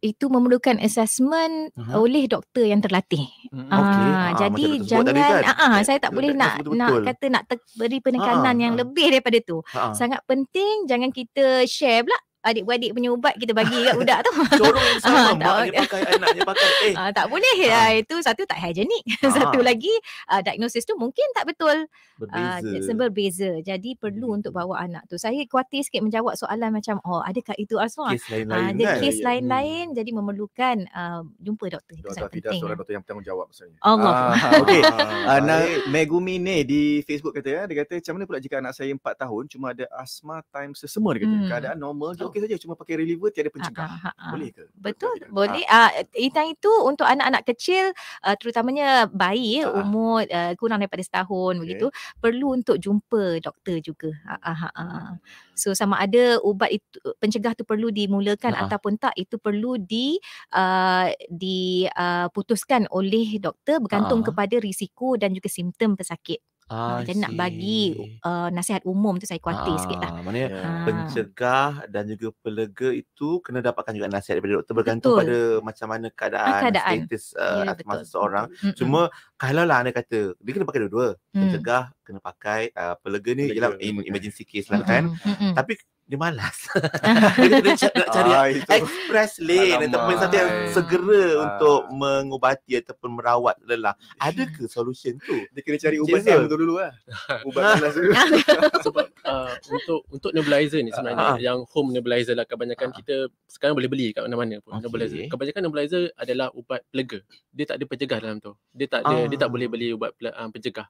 Speaker 6: itu memerlukan assessment uh-huh. oleh doktor yang terlatih.
Speaker 1: Hmm. Ah, okay. Uh, ah, jadi jangan kan? uh,
Speaker 6: saya tak boleh nak betul-betul. nak kata nak ter- beri penekanan uh-huh. yang uh-huh. lebih daripada tu. Uh-huh. Sangat penting jangan kita share pula adik-beradik punya ubat kita bagi kat budak tu. Corong yang ah, sama, mak dia pakai, anak dia pakai. Eh. Ah, tak boleh. Ah. Ah, itu satu tak hygienic. Ah. satu lagi, ah, diagnosis tu mungkin tak betul. Berbeza. Ah, berbeza. Jadi perlu hmm. untuk bawa anak tu. Saya kuatir sikit menjawab soalan macam, oh adakah itu asma? Kes lain-lain. Ah, ada kan? kes hmm. lain-lain. Hmm. Jadi memerlukan ah, jumpa doktor. Doktor Fidah penting. seorang
Speaker 4: doktor yang bertanggungjawab
Speaker 1: sebenarnya. Allah. Ah, okay. ah, nah,
Speaker 4: Megumi ni di Facebook kata, ya, dia kata macam mana pula jika anak saya 4 tahun cuma ada asma time sesema dia kata. Hmm. Keadaan normal tu okey saja cuma pakai reliever tiada pencegah. Ha, ha, ha. ha. Boleh ke?
Speaker 6: Betul, ha. boleh. Ah ha. uh, itu untuk anak-anak kecil uh, terutamanya bayi ha. umur uh, kurang daripada setahun okay. begitu perlu untuk jumpa doktor juga. Ha, ha, ha. Ha. So sama ada ubat itu pencegah tu perlu dimulakan ha. ataupun tak itu perlu di uh, di uh, putuskan oleh doktor bergantung ha. kepada risiko dan juga simptom pesakit.
Speaker 1: Jadi ah, nak bagi
Speaker 6: uh, nasihat umum tu saya kuatir ah, sikit lah. Ah, maknanya yeah. Ha.
Speaker 3: pencegah dan juga pelega itu kena dapatkan juga nasihat daripada doktor bergantung betul. pada macam mana keadaan, ah, keadaan. status uh, yeah, asma betul. seseorang. Mm-mm. Cuma kalau lah anda kata dia kena pakai dua-dua. Mm. Pencegah kena pakai uh, pelega ni ialah in, emergency case lah mm-hmm. kan. Mm-hmm. Tapi dia malas. dia c- cari ah, express lane ataupun satu yang segera ah. untuk mengubati ataupun merawat lelah. Ada ke solution tu? Dia kena
Speaker 7: cari ubat dulu
Speaker 1: dulu lah. Ubat malas dulu.
Speaker 7: Sebab uh, untuk untuk nebulizer ni sebenarnya ah. yang home nebulizer lah kebanyakan ah. kita sekarang boleh beli kat mana-mana pun okay. nebulizer. Kebanyakan nebulizer adalah ubat pelega. Dia tak ada pencegah dalam tu. Dia tak ada ah. dia tak ah. boleh beli ubat pelega, um, ah, pencegah.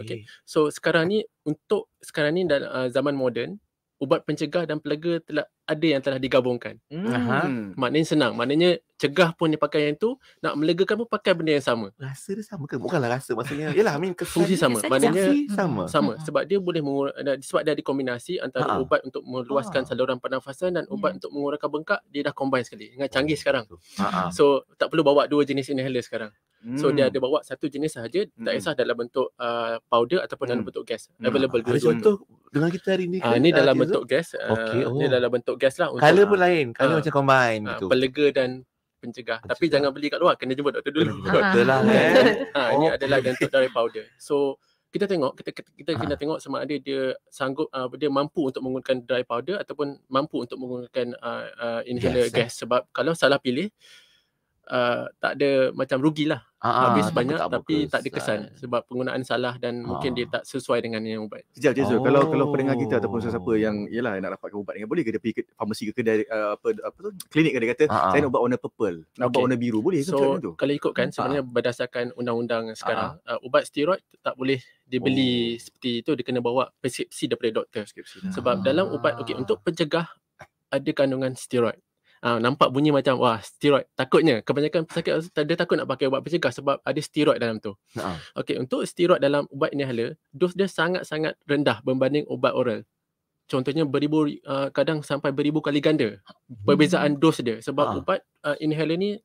Speaker 7: Okey. So sekarang ni untuk sekarang ni dalam uh, zaman moden ubat pencegah dan pelega telah ada yang telah digabungkan. Hmm. Maknanya senang. Maknanya cegah pun dia pakai yang tu, nak melegakan pun pakai benda yang sama.
Speaker 3: Rasa dia sama ke? Bukanlah rasa maksudnya. Yalah, I mean kesan fungsi sama. Kesan maknanya sama. Sama. Hmm.
Speaker 7: Sebab dia boleh mengur- sebab dia ada kombinasi antara ha ubat untuk meluaskan ha saluran pernafasan dan ubat yeah. Hmm. untuk mengurangkan bengkak, dia dah combine sekali. Ingat oh. canggih sekarang. Ha-ha. So, tak perlu bawa dua jenis inhaler sekarang. So dia hmm. ada bawa satu jenis sahaja hmm. Tak kisah dalam bentuk uh, powder Ataupun hmm. dalam bentuk gas Available hmm. dua jenis Contoh
Speaker 3: dengan kita hari ni ah, Ini ah, uh, oh. dalam bentuk gas okay. Ini dalam
Speaker 7: bentuk untuk gas lah. Untuk, Color pun ah. lain. Color uh, ah. macam
Speaker 3: combine uh, ah, gitu.
Speaker 7: Pelega dan pencegah. pencegah. Tapi jangan beli kat luar. Kena jumpa doktor dulu. Doktor lah kan. Ini oh. adalah gantuk dari powder. So kita tengok kita kita, kita ha. kena tengok sama ada dia sanggup uh, dia mampu untuk menggunakan dry powder ataupun mampu untuk menggunakan uh, uh, inhaler yes, eh. gas sebab kalau salah pilih uh, uh, tak ada macam rugilah. Ha, habis ha, banyak tak tapi fokus. tak ada kesan ha. sebab penggunaan salah dan ha. mungkin dia tak sesuai dengan yang ubat. Sekejap je oh. kalau kalau pendengar
Speaker 4: kita ataupun oh. sesiapa yang yalah nak dapatkan ubat dengan boleh ke dia pergi ke farmasi ke kedai uh, apa apa tu klinik kan dia kata ha. saya nak ubat warna purple, okay. nak ubat warna biru boleh so, ke tu? kalau ikutkan sebenarnya ha.
Speaker 7: berdasarkan undang-undang sekarang ha. uh, ubat steroid tak boleh dibeli oh. seperti itu dia kena bawa prescripsi daripada doktor. Ha. Sebab dalam ubat okay untuk pencegah ada kandungan steroid uh, nampak bunyi macam wah steroid takutnya kebanyakan pesakit dia takut nak pakai ubat pencegah sebab ada steroid dalam tu. Uh-huh. Okey untuk steroid dalam ubat inhaler dos dia sangat-sangat rendah berbanding ubat oral. Contohnya beribu uh, kadang sampai beribu kali ganda perbezaan dos dia sebab uh-huh. ubat uh, inhaler ni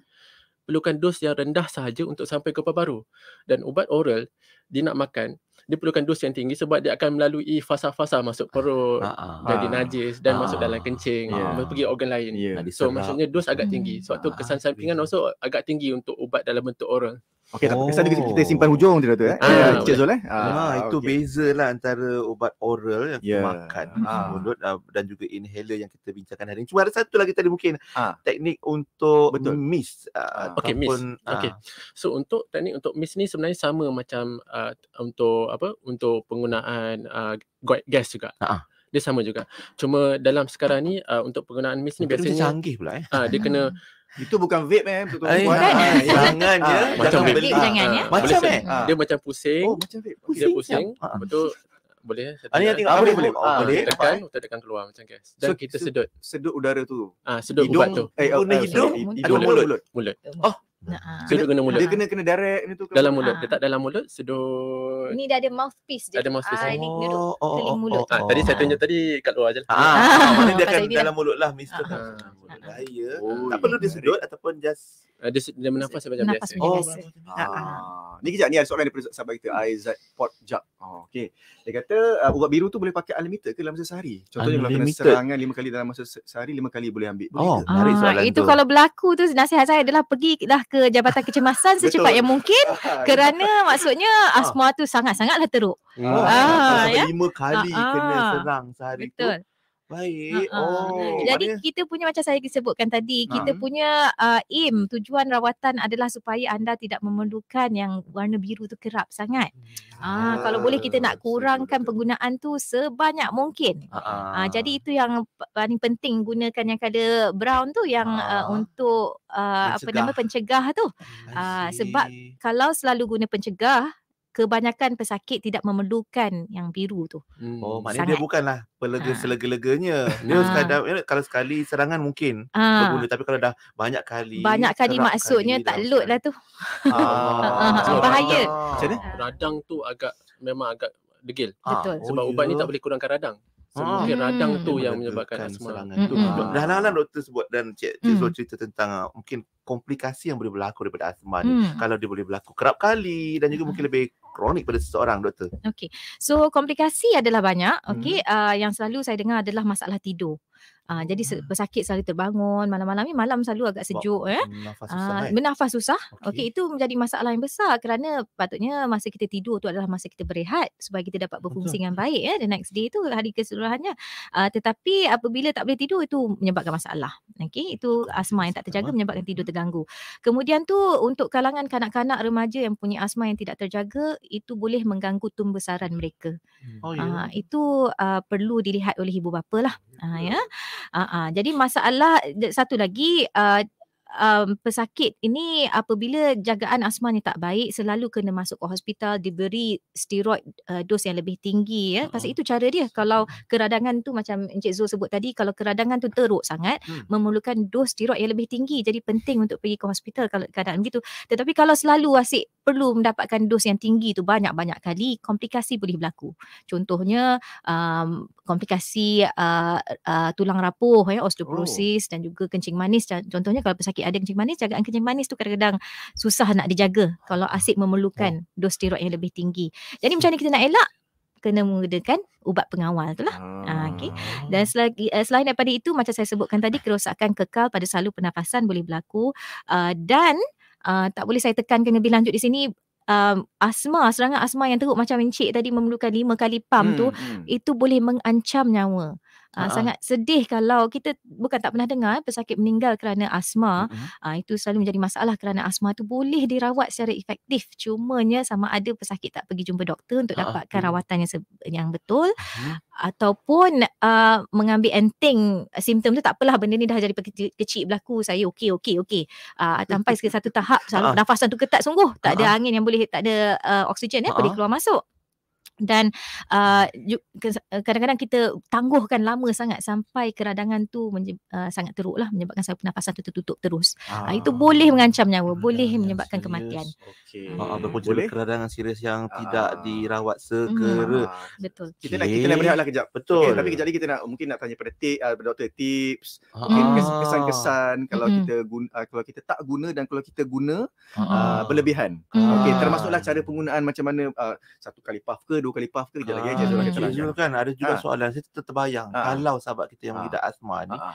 Speaker 7: perlukan dos yang rendah sahaja untuk sampai ke paru-paru dan ubat oral dia nak makan dia perlukan dos yang tinggi sebab dia akan melalui fasa-fasa masuk perut Ha-ha. Ah. jadi najis dan ha masuk dalam kencing yeah. pergi organ lain
Speaker 4: yeah. so maksudnya
Speaker 7: dos agak hmm. tinggi sebab tu ah, kesan sampingan also agak tinggi untuk ubat dalam bentuk oral Okey,
Speaker 4: tapi kita oh. kita simpan hujung dia tu eh. Ah, yeah, Cik Zul eh. Ah, ah itu
Speaker 3: okay. bezalah antara ubat oral yang yeah. makan ah. mulut ah, dan juga inhaler yang kita bincangkan hari ini. Cuma ada satu lagi tadi mungkin ah. teknik untuk Betul. miss ah, ah. okay, ataupun miss. Ah. Okay. So untuk teknik
Speaker 7: untuk miss ni sebenarnya sama macam uh, untuk apa? Untuk penggunaan uh, gas juga. Ha. Ah. Dia sama juga. Cuma dalam sekarang ni uh, untuk penggunaan miss ni dia biasanya canggih pula eh. Uh, dia kena Itu bukan vape eh betul-betul. Ah, ya. Jangan ya. ah, je. Macam vape jangan ya. Macam eh. Ah. Dia macam pusing. Oh macam vape. Dia pusing. Betul boleh ya? saya tengok. Ah, tengok. Ah, boleh boleh ah, boleh tekan kita tekan keluar macam guys dan so, kita sedut
Speaker 4: sedut udara tu ah sedut hidung, ubat tu eh, oh, hidung, hidung, hidung, hidung mulut. mulut
Speaker 7: mulut oh Nah. Sedut kena mulut. Dia
Speaker 4: kena kena direct ni
Speaker 6: tu. Ke dalam mulut.
Speaker 7: Ah. dalam mulut, sedut. Ini
Speaker 6: dah ada mouthpiece dia. Ada mouthpiece. Ah, oh, ini duduk
Speaker 7: oh, oh, telinga oh, mulut. Oh, oh, oh. Ha, tadi saya oh. tunjuk tadi kat luar je lah. Ah, ah, ah dia akan dalam mulut lah. Mister ah, mulut ah.
Speaker 4: Raya. Oh, tak perlu dia sedut ataupun just. Uh, dia, menafas oh,
Speaker 7: macam biasa. Oh,
Speaker 5: ah.
Speaker 4: ah. Ni kejap ni ada soalan daripada sahabat kita. Aizat Potjak. Oh, okay. Dia kata uh, ubat biru tu boleh pakai unlimited ke dalam masa sehari? Contohnya kalau kena serangan lima kali dalam masa sehari, lima kali boleh ambil. Boleh oh,
Speaker 3: ke? Ah,
Speaker 6: itu tu. kalau berlaku tu nasihat saya adalah pergi dah ke Jabatan Kecemasan secepat yang mungkin
Speaker 1: ah, kerana maksudnya ah. asma
Speaker 6: tu sangat-sangatlah teruk. Ah, ah, ya?
Speaker 3: ah, ah, ah, ah, ah, ah, ah, ah, ah, Baik. Uh-uh. Oh. Jadi
Speaker 6: maknanya... kita punya macam saya sebutkan tadi, uh-huh. kita punya uh, aim tujuan rawatan adalah supaya anda tidak memerlukan yang warna biru tu kerap sangat. Hmm. Ah, uh-huh. uh, kalau boleh kita nak kurangkan penggunaan tu sebanyak mungkin. Uh-huh. Uh, jadi itu yang paling penting gunakan yang kala brown tu yang uh-huh. uh, untuk uh, apa nama pencegah tu. Uh, sebab kalau selalu guna pencegah, kebanyakan pesakit tidak memerlukan yang biru tu.
Speaker 1: Hmm. Oh,
Speaker 3: maknanya Sangat. dia bukanlah pelega ha. selega-leganya. Dia ha. sekadar eh, kalau sekali serangan mungkin ha. berguna tapi kalau dah banyak kali.
Speaker 7: Banyak kali maksudnya
Speaker 6: kali tak load lah tu.
Speaker 3: Ha.
Speaker 1: ha.
Speaker 7: Bahaya. Macam mana? Radang tu agak memang agak degil. Ha. Betul. Oh, Sebab oh, ubat yeah. ni tak boleh
Speaker 3: kurangkan radang. Sebab ha. radang tu yang menyebabkan asma. serangan hmm. tu. Hmm. Dah lah doktor sebut dan cik, cik hmm. so cerita tentang mungkin komplikasi yang boleh berlaku daripada asma ni mm. kalau dia boleh berlaku kerap kali dan juga hmm. mungkin lebih kronik pada seseorang doktor.
Speaker 6: Okey. So komplikasi adalah banyak. Okey, hmm. uh, yang selalu saya dengar adalah masalah tidur. Ah, jadi ha. Hmm. bersakit selalu terbangun malam-malam ni malam selalu agak sejuk ya. Eh. Ah, kan? Bernafas susah. Okey okay, itu menjadi masalah yang besar kerana patutnya masa kita tidur tu adalah masa kita berehat supaya kita dapat berfungsi dengan baik ya eh, the next day tu hari keseluruhannya. Ah, tetapi apabila tak boleh tidur itu menyebabkan masalah. Okey itu asma yang tak terjaga menyebabkan tidur hmm. terganggu. Kemudian tu untuk kalangan kanak-kanak remaja yang punya asma yang tidak terjaga itu boleh mengganggu tumbesaran mereka. Oh, ya? ah, itu ah, perlu dilihat oleh ibu bapa lah. Ah, ya. Yeah. Aa, jadi masalah satu lagi uh, Um, pesakit ini apabila jagaan asma ni tak baik selalu kena masuk ke hospital diberi steroid uh, dos yang lebih tinggi ya hmm. pasal uh-huh. itu cara dia kalau keradangan tu macam Encik Zul sebut tadi kalau keradangan tu teruk sangat hmm. memerlukan dos steroid yang lebih tinggi jadi penting untuk pergi ke hospital kalau keadaan begitu tetapi kalau selalu asyik perlu mendapatkan dos yang tinggi tu banyak-banyak kali komplikasi boleh berlaku. Contohnya um, komplikasi uh, uh, tulang rapuh ya osteoporosis oh. dan juga kencing manis. Contohnya kalau pesakit ada kencing manis jagaan kencing manis tu kadang-kadang susah nak dijaga kalau asyik memerlukan oh. dos steroid yang lebih tinggi. Jadi macam mana kita nak elak kena menggunakan ubat pengawal tu lah. Ah. Ah, okay. Dan selagi, uh, selain daripada itu, macam saya sebutkan tadi, kerosakan kekal pada salur pernafasan boleh berlaku. Uh, dan uh, tak boleh saya tekankan lebih lanjut di sini um, asma serangan asma yang teruk macam encik tadi memerlukan 5 kali pam hmm, tu hmm. itu boleh mengancam nyawa Uh, uh Sangat sedih kalau kita bukan tak pernah dengar eh, pesakit meninggal kerana asma. Uh-huh. Mm-hmm. Ah, uh, itu selalu menjadi masalah kerana asma itu boleh dirawat secara efektif. Cumanya sama ada pesakit tak pergi jumpa doktor untuk uh-huh. dapatkan rawatan yang, yang betul. Uh-huh. Ataupun uh, mengambil enteng eh, simptom tu tak apalah benda ni dah jadi kecil berlaku. Saya okey, okey, okey. Uh, sampai ke satu tahap uh-huh. nafasan tu ketat sungguh. Tak uh-huh. ada angin yang boleh, tak ada uh, oksigen uh-huh. boleh keluar masuk dan uh, eh, kadang-kadang kita tangguhkan lama sangat sampai keradangan tu uh, sangat teruk lah menyebabkan saluran pernafasan tu tertutup terus. Ah. Uh, itu boleh ah, mengancam nyawa, ah, boleh menyebabkan serius. kematian.
Speaker 1: Okay. Uh,
Speaker 2: hmm. ah,
Speaker 3: boleh keradangan serius yang ah. tidak dirawat hmm, segera. Ah. Betul. Kita okay. nak kita nak berehatlah kejap. Betul. Okay, tapi
Speaker 4: kejap lagi kita nak mungkin nak tanya pada t- uh, eh, doktor tips, ah. kesan-kesan kalau mm kita guna, uh, kalau kita tak guna dan kalau kita guna ah. uh, berlebihan. Ah. Okey, termasuklah
Speaker 3: cara penggunaan macam mana uh, satu kali puff ke dua kali puff ke jalan gaya jalan kaki kan ada juga ha. soalan saya terbayang ha. kalau sahabat kita yang ah. mengidap asma ni ha.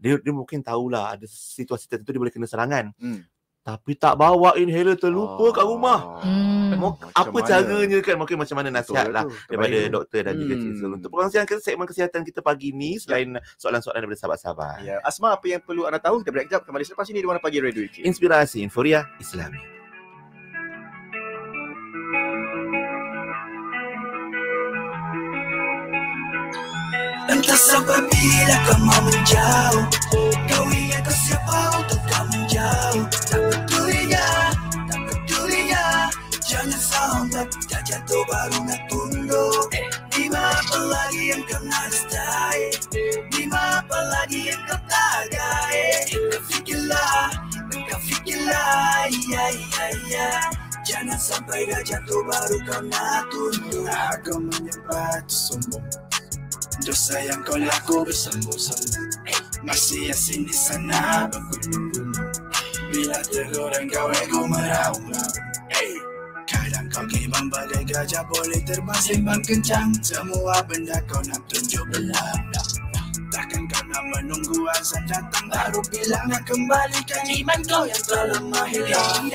Speaker 3: dia dia mungkin tahulah ada situasi tertentu dia boleh kena serangan hmm. Tapi tak bawa inhaler terlupa oh. kat rumah. Hmm. Apa mana? caranya kan? Mungkin macam mana nasihat lah daripada Terbaik. doktor dan juga hmm. cikgu. Untuk perkongsian ke segmen kesihatan kita pagi ni ya. selain soalan-soalan daripada sahabat-sahabat. Ya. Asma, apa yang perlu anda tahu? Kita break jap kembali selepas ini di Warna Pagi Radio UK. Inspirasi, Inforia, Islami.
Speaker 5: Tak sabar bila kau mau menjauh Kau ingat kau siapa untuk kau menjauh? Tak pedulinya, tak pedulinya Jangan sambat, tak jatuh baru nak tunduk Lima apa lagi yang kau nak setai Lima apa lagi yang kau tak gaya Kau fikirlah, kau fikirlah Ya, ya, ya Jangan
Speaker 8: sampai dah jatuh baru kau nak tunduk Aku menyebat sombong Yo sayang kau laku bersambung-sambung Masih asing di sana berkulung-kulung Bila tergoreng kau ego meraung-raung Kadang kau kibang bagai gajah boleh terbang sembang kencang Semua benda kau nak tunjuk belakang. Takkan kau nak menunggu azan datang Baru bilang
Speaker 5: nak kembalikan iman kau yang telah mahir. hilang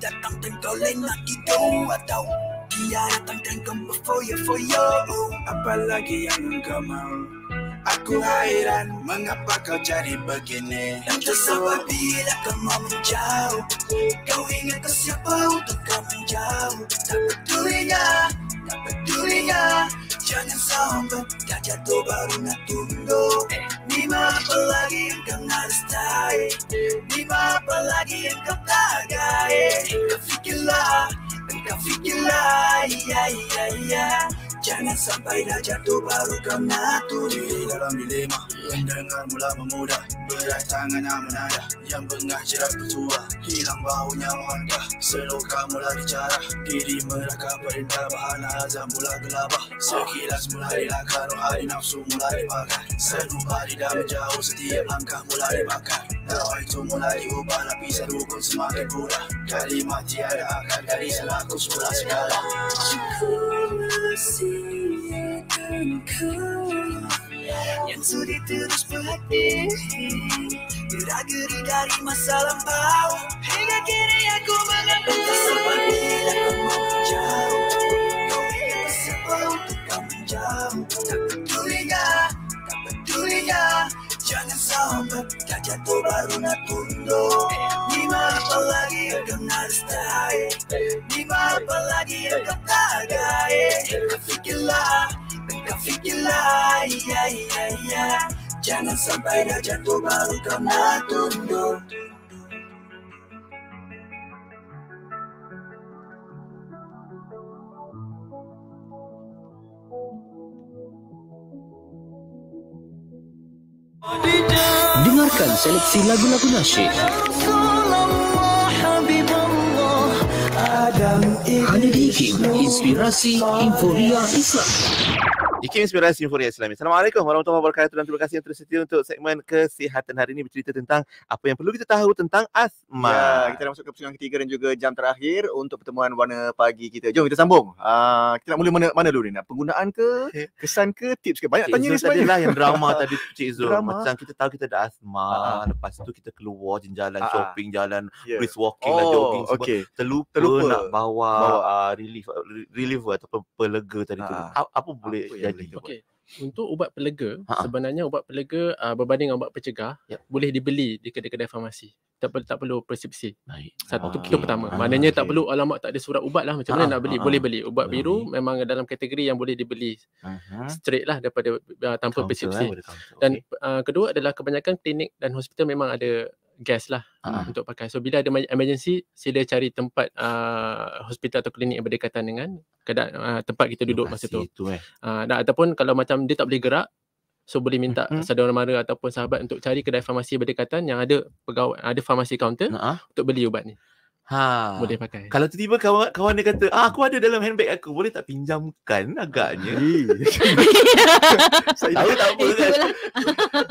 Speaker 5: datang dan kau lain nak tidur Atau dia datang dan kau berfoya foya
Speaker 8: uh, Apalagi yang kau mau. Aku heran mengapa kau cari begini
Speaker 5: Dan tersawar bila kau mau menjauh Kau ingat kau siapa untuk kau menjauh Tak pedulinya,
Speaker 1: tak pedulinya
Speaker 5: Jangan sombong, dah jatuh baru nak tunggu
Speaker 2: Lima apa
Speaker 5: lagi yang kau nak restai Lima apa lagi yang kau tak gay. Kau fikirlah can feel you lie, yeah, yeah, yeah. Jangan sampai dah
Speaker 8: jatuh baru kau tu Di dalam dilema Mendengar mula memudar, Berat tangannya menada Yang bengah jerat bersuah Hilang baunya wangkah Seluruh kamu lah bicara Diri merakah perintah bahana azam mula gelabah Sekilas mula dilakar Rohani nafsu mula dipakai Seluruh hari dah menjauh Setiap langkah mula dibakar Tahu itu mula diubah Lapisan rukun semakin mudah Kalimat tiada akan
Speaker 5: Dari selaku semula segala Cukup dunia dan kau Yang sudi terus berhati Tidak geri dari masa lampau Hingga kini aku mengambil Tak sabar bila kau mau jauh Kau ingin bersama untuk kau menjauh Tak peduli ya, tak peduli ya Jangan sampai kau jatuh baru nak tunduk apa lagi yang kau nak lestari Lima apa lagi yang kau tak Kau fikirlah, kau fikirlah Ya, ya, ya Jangan sampai dah jatuh baru kau nak tunduk
Speaker 2: Dengarkan seleksi lagu-lagu nasyid.
Speaker 8: Hakim Inspirasi Inforia Islam
Speaker 1: Ikim
Speaker 3: Inspirasi Sinfori Islami. Assalamualaikum warahmatullahi wabarakatuh dan terima kasih yang tersedia untuk segmen kesihatan hari ini bercerita tentang apa yang perlu kita tahu tentang asma. Ya, kita
Speaker 4: dah masuk ke pusingan ketiga dan juga jam terakhir untuk pertemuan warna pagi kita. Jom kita sambung. Uh, kita nak
Speaker 3: mula mana, mana dulu ni? Nak penggunaan ke? Eh. Kesan
Speaker 4: ke? Tips ke? Banyak Cik tanya Zul ni sebenarnya. Tadi lah yang drama tadi Cik Zul. Drama. Macam
Speaker 3: kita tahu kita ada asma. Uh-huh. Lepas tu kita keluar jalan uh-huh. Ah, shopping, jalan yeah. brisk walking lah, oh, lah, jogging semua. Okay. Terlupa, terlupa, nak bawa, bawa. Uh, relief, relief ataupun pelega tadi uh-huh. tu. Apa, apa boleh apa jadi. Boleh,
Speaker 7: okay. Untuk ubat pelega, Ha-ha. sebenarnya ubat pelega uh, berbanding dengan ubat pencegah
Speaker 3: yep. boleh dibeli
Speaker 7: di kedai-kedai farmasi. Tak perlu tak perlu persepsi. Baik. Satu okay. itu pertama. ha Maknanya okay. tak perlu alamat tak ada surat ubat lah macam Ha-ha. mana ah, nak beli, ha boleh beli. Ubat biru ha memang dalam kategori yang boleh dibeli. ha Straight lah daripada uh, tanpa persepsi. Lah, dan uh, kedua adalah kebanyakan klinik dan hospital memang ada gas lah uh-huh. untuk pakai. So bila ada emergency, sila cari tempat uh, hospital atau klinik yang berdekatan dengan keada- uh, tempat kita duduk Lokasi masa tu. Itu, eh. uh, dan ataupun kalau macam dia tak boleh gerak, so boleh minta uh-huh. Mhm. saudara mara ataupun sahabat untuk cari kedai farmasi berdekatan yang ada pegawai ada farmasi kaunter uh-huh. untuk beli ubat ni. Ha. Boleh pakai. Kalau tiba-tiba
Speaker 3: kawan, kawan dia kata, ah, aku ada dalam handbag aku, boleh tak pinjamkan agaknya? Saya tahu tak apa kan.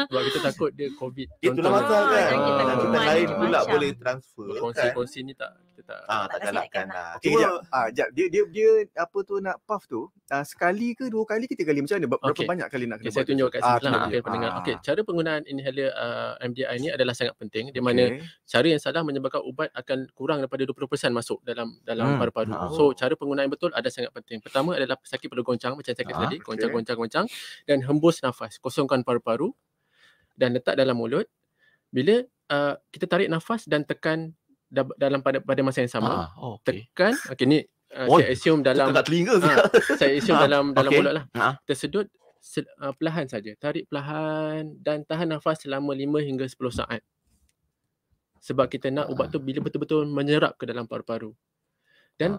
Speaker 3: Sebab kita takut dia COVID. Itulah masalah kan. Kita lain pula boleh
Speaker 4: transfer. Kan? Kongsi-kongsi ni tak kita tak ah, tak, tak galakkan kan. lah. Okay, jap. Ah, jap. Dia, dia, dia, apa tu nak puff tu, ah, sekali ke dua kali ke tiga kali? Macam mana? Berapa okay. banyak kali nak kena okay, ya, Saya tunjuk kat sini
Speaker 7: ah, lah. pendengar. Ah. Okay, cara penggunaan inhaler uh, ah, MDI ni adalah sangat penting. Di mana okay. cara yang salah menyebabkan ubat akan kurang daripada 20% masuk dalam dalam hmm. paru-paru. Ah. So, cara penggunaan betul ada sangat penting. Pertama adalah sakit perlu goncang macam sakit ah, tadi. Goncang, okay. goncang, goncang. Dan hembus nafas. Kosongkan paru-paru dan letak dalam mulut. Bila uh, kita tarik nafas dan tekan dalam pada pada masa yang sama. Ah, oh, ah, okay. Tekan. Okey ni uh, oh, saya assume dalam dekat telinga uh, Saya assume ah, dalam dalam okay. mulutlah. Ah. Tersedut se, uh, perlahan saja. Tarik perlahan dan tahan nafas selama 5 hingga 10 saat. Sebab kita nak ubat tu bila betul-betul menyerap ke dalam paru-paru. Dan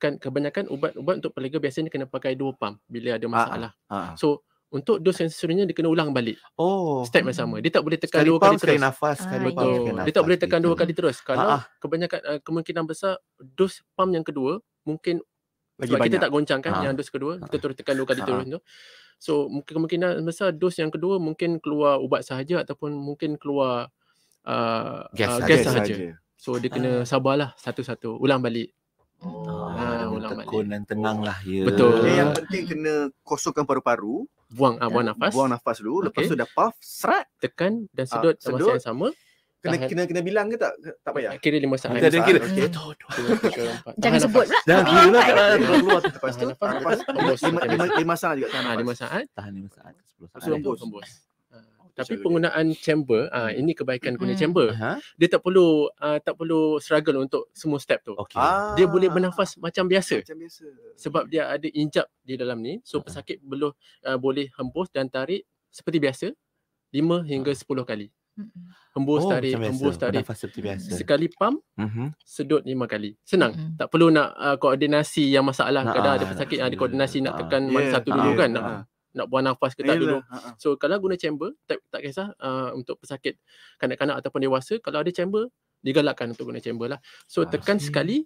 Speaker 7: kan kebanyakan ubat-ubat untuk pelega biasanya kena pakai dua pump bila ada masalah. ah, ah. So untuk dos yang seterusnya dia kena ulang balik. Oh. Step yang sama. Dia tak boleh tekan sekali dua pump, kali sekali terus. Nafas, sekali ah, pump, sekali nafas. Dia tak boleh tekan dua kali terus. Kalau ha kebanyakan uh, kemungkinan besar dos pump yang kedua mungkin
Speaker 2: lagi sebab banyak. kita tak goncang kan yang dos
Speaker 7: kedua kita terus tekan dua kali ha terus tu. So mungkin kemungkinan besar dos yang kedua mungkin keluar ubat sahaja ataupun mungkin keluar uh, gas, uh, gas sahaja. sahaja. So dia kena sabarlah satu-satu ulang balik.
Speaker 3: Oh, ha, tekun dan tenang lah ya.
Speaker 4: Betul. Yang penting kena kosongkan paru-paru buang ah, kan? buang nafas. Buang nafas dulu, okay. lepas tu dah
Speaker 3: puff, serat, tekan
Speaker 4: dan sedut ah, sedut. sama. Kena, kena kena bilang ke tak tak payah. Kira
Speaker 7: lima saat. Kita kira. Jangan sebut pula. Jangan kira lah kalau keluar tu lepas tu. Lepas 5 saat juga tahan. 5 ah, saat. Tahan 5 saat. 10 saat. Sudah bos tapi penggunaan dia. chamber uh, ini kebaikan guna hmm. chamber uh-huh. dia tak perlu uh, tak perlu struggle untuk semua step tu okay. ah. dia boleh bernafas macam biasa macam biasa sebab dia ada injap di dalam ni so uh-huh. belum uh, boleh hembus dan tarik seperti biasa 5 hingga 10 kali hmm. hembus oh, tarik hembus tarik bernafas seperti biasa sekali pam mhm. uh-huh. sedut 5 kali senang uh-huh. tak perlu nak uh, koordinasi yang masalah nah, kadang ada pesakit yang ada koordinasi nah, nak tekan yeah, mana ya, satu nah, dulu nah, kan nah. Nah nak buang nafas ke tak dulu. Ha, ha. So kalau guna chamber tak, tak kisah uh, untuk pesakit kanak-kanak ataupun dewasa kalau ada chamber digalakkan untuk guna chamber lah. So ah, tekan Asli. sekali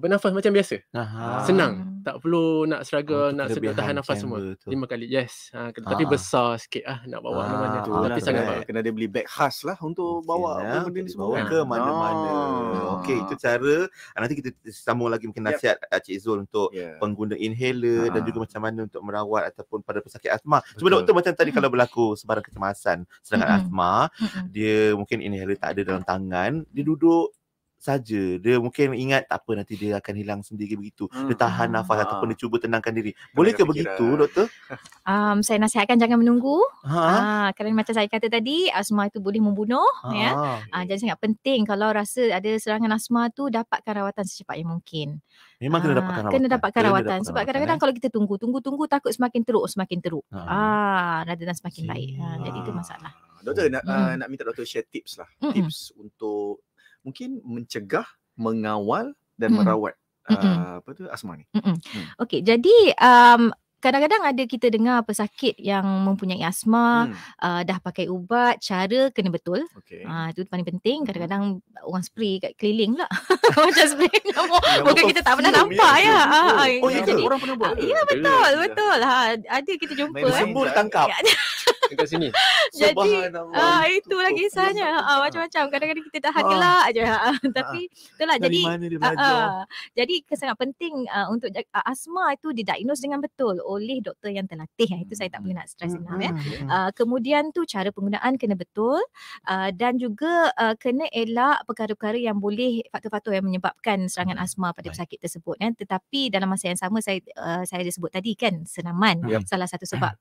Speaker 7: bernafas macam biasa.
Speaker 3: Aha. Ah. Ah. Senang. Ah.
Speaker 7: Tak perlu nak struggle ha, nak sedut tahan nafas semua. Tu. Lima kali. Yes. Ha, kena, tapi besar sikit ah nak bawa ha. mana tu. Tapi lah, sangat baik.
Speaker 4: Kena dia beli bag khas lah untuk
Speaker 3: bawa okay, apa lah, benda ni semua. ke mana-mana. Ha. Okay. Itu cara. Nanti kita sambung lagi mungkin nasihat yep. Cik Zul untuk yeah. pengguna inhaler ha. dan juga macam mana untuk merawat ataupun pada pesakit asma. Cuma doktor macam tadi hmm. kalau berlaku sebarang kecemasan sedangkan hmm. asma hmm. dia mungkin inhaler tak ada dalam tangan. Dia duduk saja dia mungkin ingat tak apa nanti dia akan hilang sendiri begitu hmm. dia tahan hmm. nafas ha. ataupun dia cuba tenangkan diri boleh ke begitu lah. doktor
Speaker 6: um saya nasihatkan jangan menunggu ha? ha kerana macam saya kata tadi asma ah, itu boleh membunuh ha. ya ha. Ha, jadi sangat penting kalau rasa ada serangan asma tu dapatkan rawatan yang mungkin memang ha. kena dapatkan rawatan kena dapatkan kena rawatan dapatkan sebab kadang-kadang eh? kalau kita tunggu tunggu tunggu takut semakin teruk semakin teruk ha. ah dan semakin Sini. baik ha, jadi itu masalah
Speaker 4: doktor oh. nak uh, nak minta doktor share tips lah mm tips untuk mungkin mencegah, mengawal dan hmm merawat hmm Uh, apa tu asma ni. hmm
Speaker 6: Hmm. hmm. Okay, jadi um, kadang-kadang ada kita dengar pesakit yang mempunyai asma hmm. uh, dah pakai ubat cara kena betul okay. uh, ah, itu paling penting hmm. kadang-kadang orang spray kat keliling lah macam spray nyamuk bukan kita tak pernah nampak ya ha oh, oh, oh, ya jadi, orang pernah buat uh, ya betul betul ha ada kita jumpa
Speaker 7: sembuh ditangkap ya. dekat sini.
Speaker 6: Jadi ah uh, itulah tutup, kisahnya. Ah uh, macam-macam kadang-kadang kita dah hakelak ah. aja. Uh, ah. ah, tapi itulah jadi uh, uh, jadi sangat penting uh, untuk uh, asma itu didiagnose dengan betul oleh doktor yang terlatih. Itu saya tak boleh nak stress hmm, enough ya. Uh, kemudian tu cara penggunaan kena betul uh, dan juga uh, kena elak perkara-perkara yang boleh faktor-faktor yang menyebabkan serangan asma pada pesakit tersebut ya. Tetapi dalam masa yang sama saya uh, saya ada sebut tadi kan senaman yeah. salah satu sebab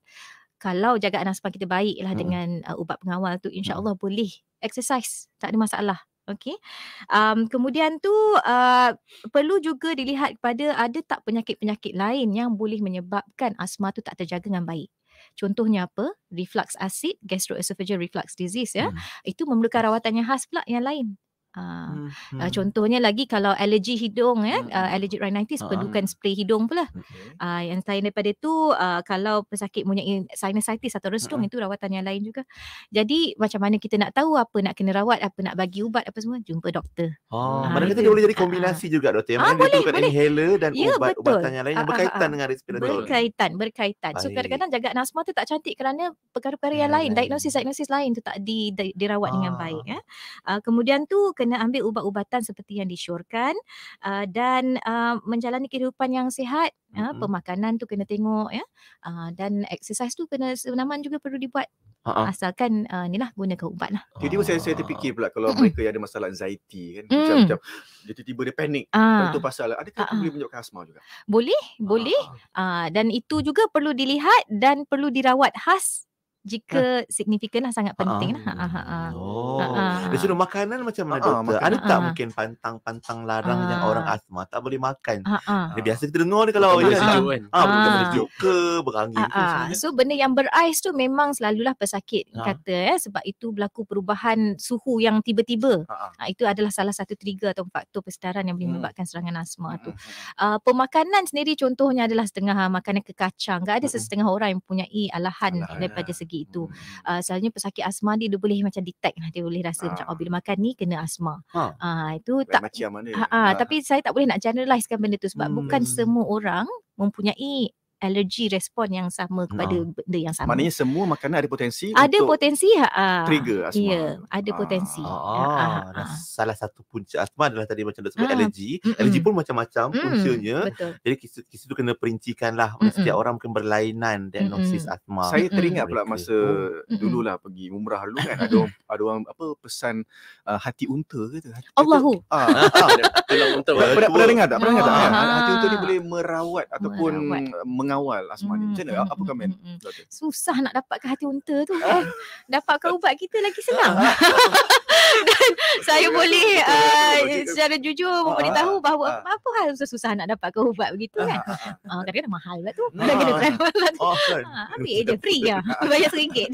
Speaker 6: kalau jagaan asupan kita baiklah uh-huh. dengan uh, ubat pengawal tu insyaallah uh boleh exercise tak ada masalah Okay, um kemudian tu uh, perlu juga dilihat kepada ada tak penyakit-penyakit lain yang boleh menyebabkan asma tu tak terjaga dengan baik Contohnya apa? Reflux acid, gastroesophageal reflux disease ya. Hmm. Itu memerlukan rawatan yang khas pula yang lain. Ha. Hmm. Uh, contohnya lagi kalau alergi hidung ya, hmm. uh, allergic rhinitis hmm. perlukan spray hidung pula. Okay. Uh, yang selain daripada itu uh, kalau pesakit punya sinusitis atau restung hmm. itu rawatan yang lain juga. Jadi macam mana kita nak tahu apa nak kena rawat, apa nak bagi ubat apa semua jumpa doktor.
Speaker 3: Oh, uh, mana kata dia boleh jadi kombinasi uh, juga doktor. Yang mana boleh, dia boleh. inhaler dan ya, ubat betul. ubatan yang lain yang berkaitan uh, uh, dengan respirator. Berkaitan,
Speaker 6: berkaitan. Baik. So kadang-kadang jaga nasma tu tak cantik kerana perkara-perkara yang lain, ya, ya, ya. diagnosis-diagnosis lain tu tak di, di, dirawat uh. dengan baik ya. Uh, kemudian tu kena ambil ubat-ubatan seperti yang disyorkan uh, dan uh, menjalani kehidupan yang sihat mm-hmm. pemakanan tu kena tengok ya uh, dan exercise tu kena senaman juga perlu dibuat Ha-ha. asalkan uh, inilah guna ke ubat lah.
Speaker 4: Tiba-tiba saya, saya ah. terfikir pula kalau mereka yang ada masalah anxiety kan mm. macam, macam dia tiba-tiba dia panik untuk ah. pasal adakah Ha-ha. boleh menyebabkan asma juga?
Speaker 6: Boleh, Ha-ha. boleh. Uh, dan itu juga perlu dilihat dan perlu dirawat khas jika ha. signifikan lah sangat ah. penting lah. Ha, ha, ha, ha.
Speaker 3: Oh.
Speaker 4: Ha,
Speaker 6: ha.
Speaker 3: Jadi ha. makanan macam mana ha, doktor? Makanan. Ada tak ha. ha. mungkin pantang-pantang larang ha. yang orang ah. asma tak boleh makan? Ha, ha. Ha. Biasa kita dengar ni kalau orang ha. ha. ha. ha. ke, berangin ha, ha. So
Speaker 6: benda yang berais tu memang selalulah pesakit ha. kata ya. Sebab itu berlaku perubahan suhu yang tiba-tiba. Ha. Ha. Itu adalah salah satu trigger atau faktor persedaran yang boleh hmm. menyebabkan serangan asma hmm. tu. Ha. Uh, pemakanan sendiri contohnya adalah setengah makanan kekacang. Tak ada hmm. hmm. setengah orang yang mempunyai alahan daripada segi pagi itu. Uh, selalunya pesakit asma ni dia boleh macam detect lah. Dia boleh rasa ha. macam oh ah. bila makan ni kena asma. Ha. Uh, itu Baik tak ha, ha, ha. Tapi saya tak boleh nak generalize kan benda tu sebab hmm. bukan semua orang mempunyai Alergi respon yang sama kepada ha. benda yang sama. Maknanya
Speaker 3: semua makanan ada potensi
Speaker 6: ada untuk potensi ha. ha. trigger asma. Ya, ada ah. Ah, ya, ha. potensi.
Speaker 3: Ah, ha. Ha. Ha. Ha. Ha. Salah satu punca asma adalah tadi macam dah sebut ha. Alergi Mm-mm. Allergy pun macam-macam mm. puncanya. Betul. Jadi kita tu kena perincikanlah. Mm-mm. Setiap orang mungkin berlainan diagnosis Mm-mm. asma. Saya teringat pula masa oh, Mm-mm. dululah pergi umrah dulu kan ada ada orang apa pesan
Speaker 4: uh, hati unta ke tu. Allahu. Ha. Ha. Ha. Ha. Ha. Ha. Ha. Ha. Ha. Ha. Ha. Ha. Ha pengawal asma lah ni. Hmm, Macam mana? Apa hmm, hmm, komen?
Speaker 6: Susah nak dapatkan hati unta tu. Eh. dapatkan ubat kita lagi senang. Dan ah, ah,
Speaker 1: ah. saya boleh uh, secara
Speaker 6: jujur memberitahu bahawa ha, ha. apa hal susah-susah nak dapatkan ubat begitu kan. Ha, Kadang-kadang mahal lah tu. Ha. Dah kena
Speaker 1: travel lah tu. Oh, kan? je
Speaker 6: free lah. Bayar seringgit.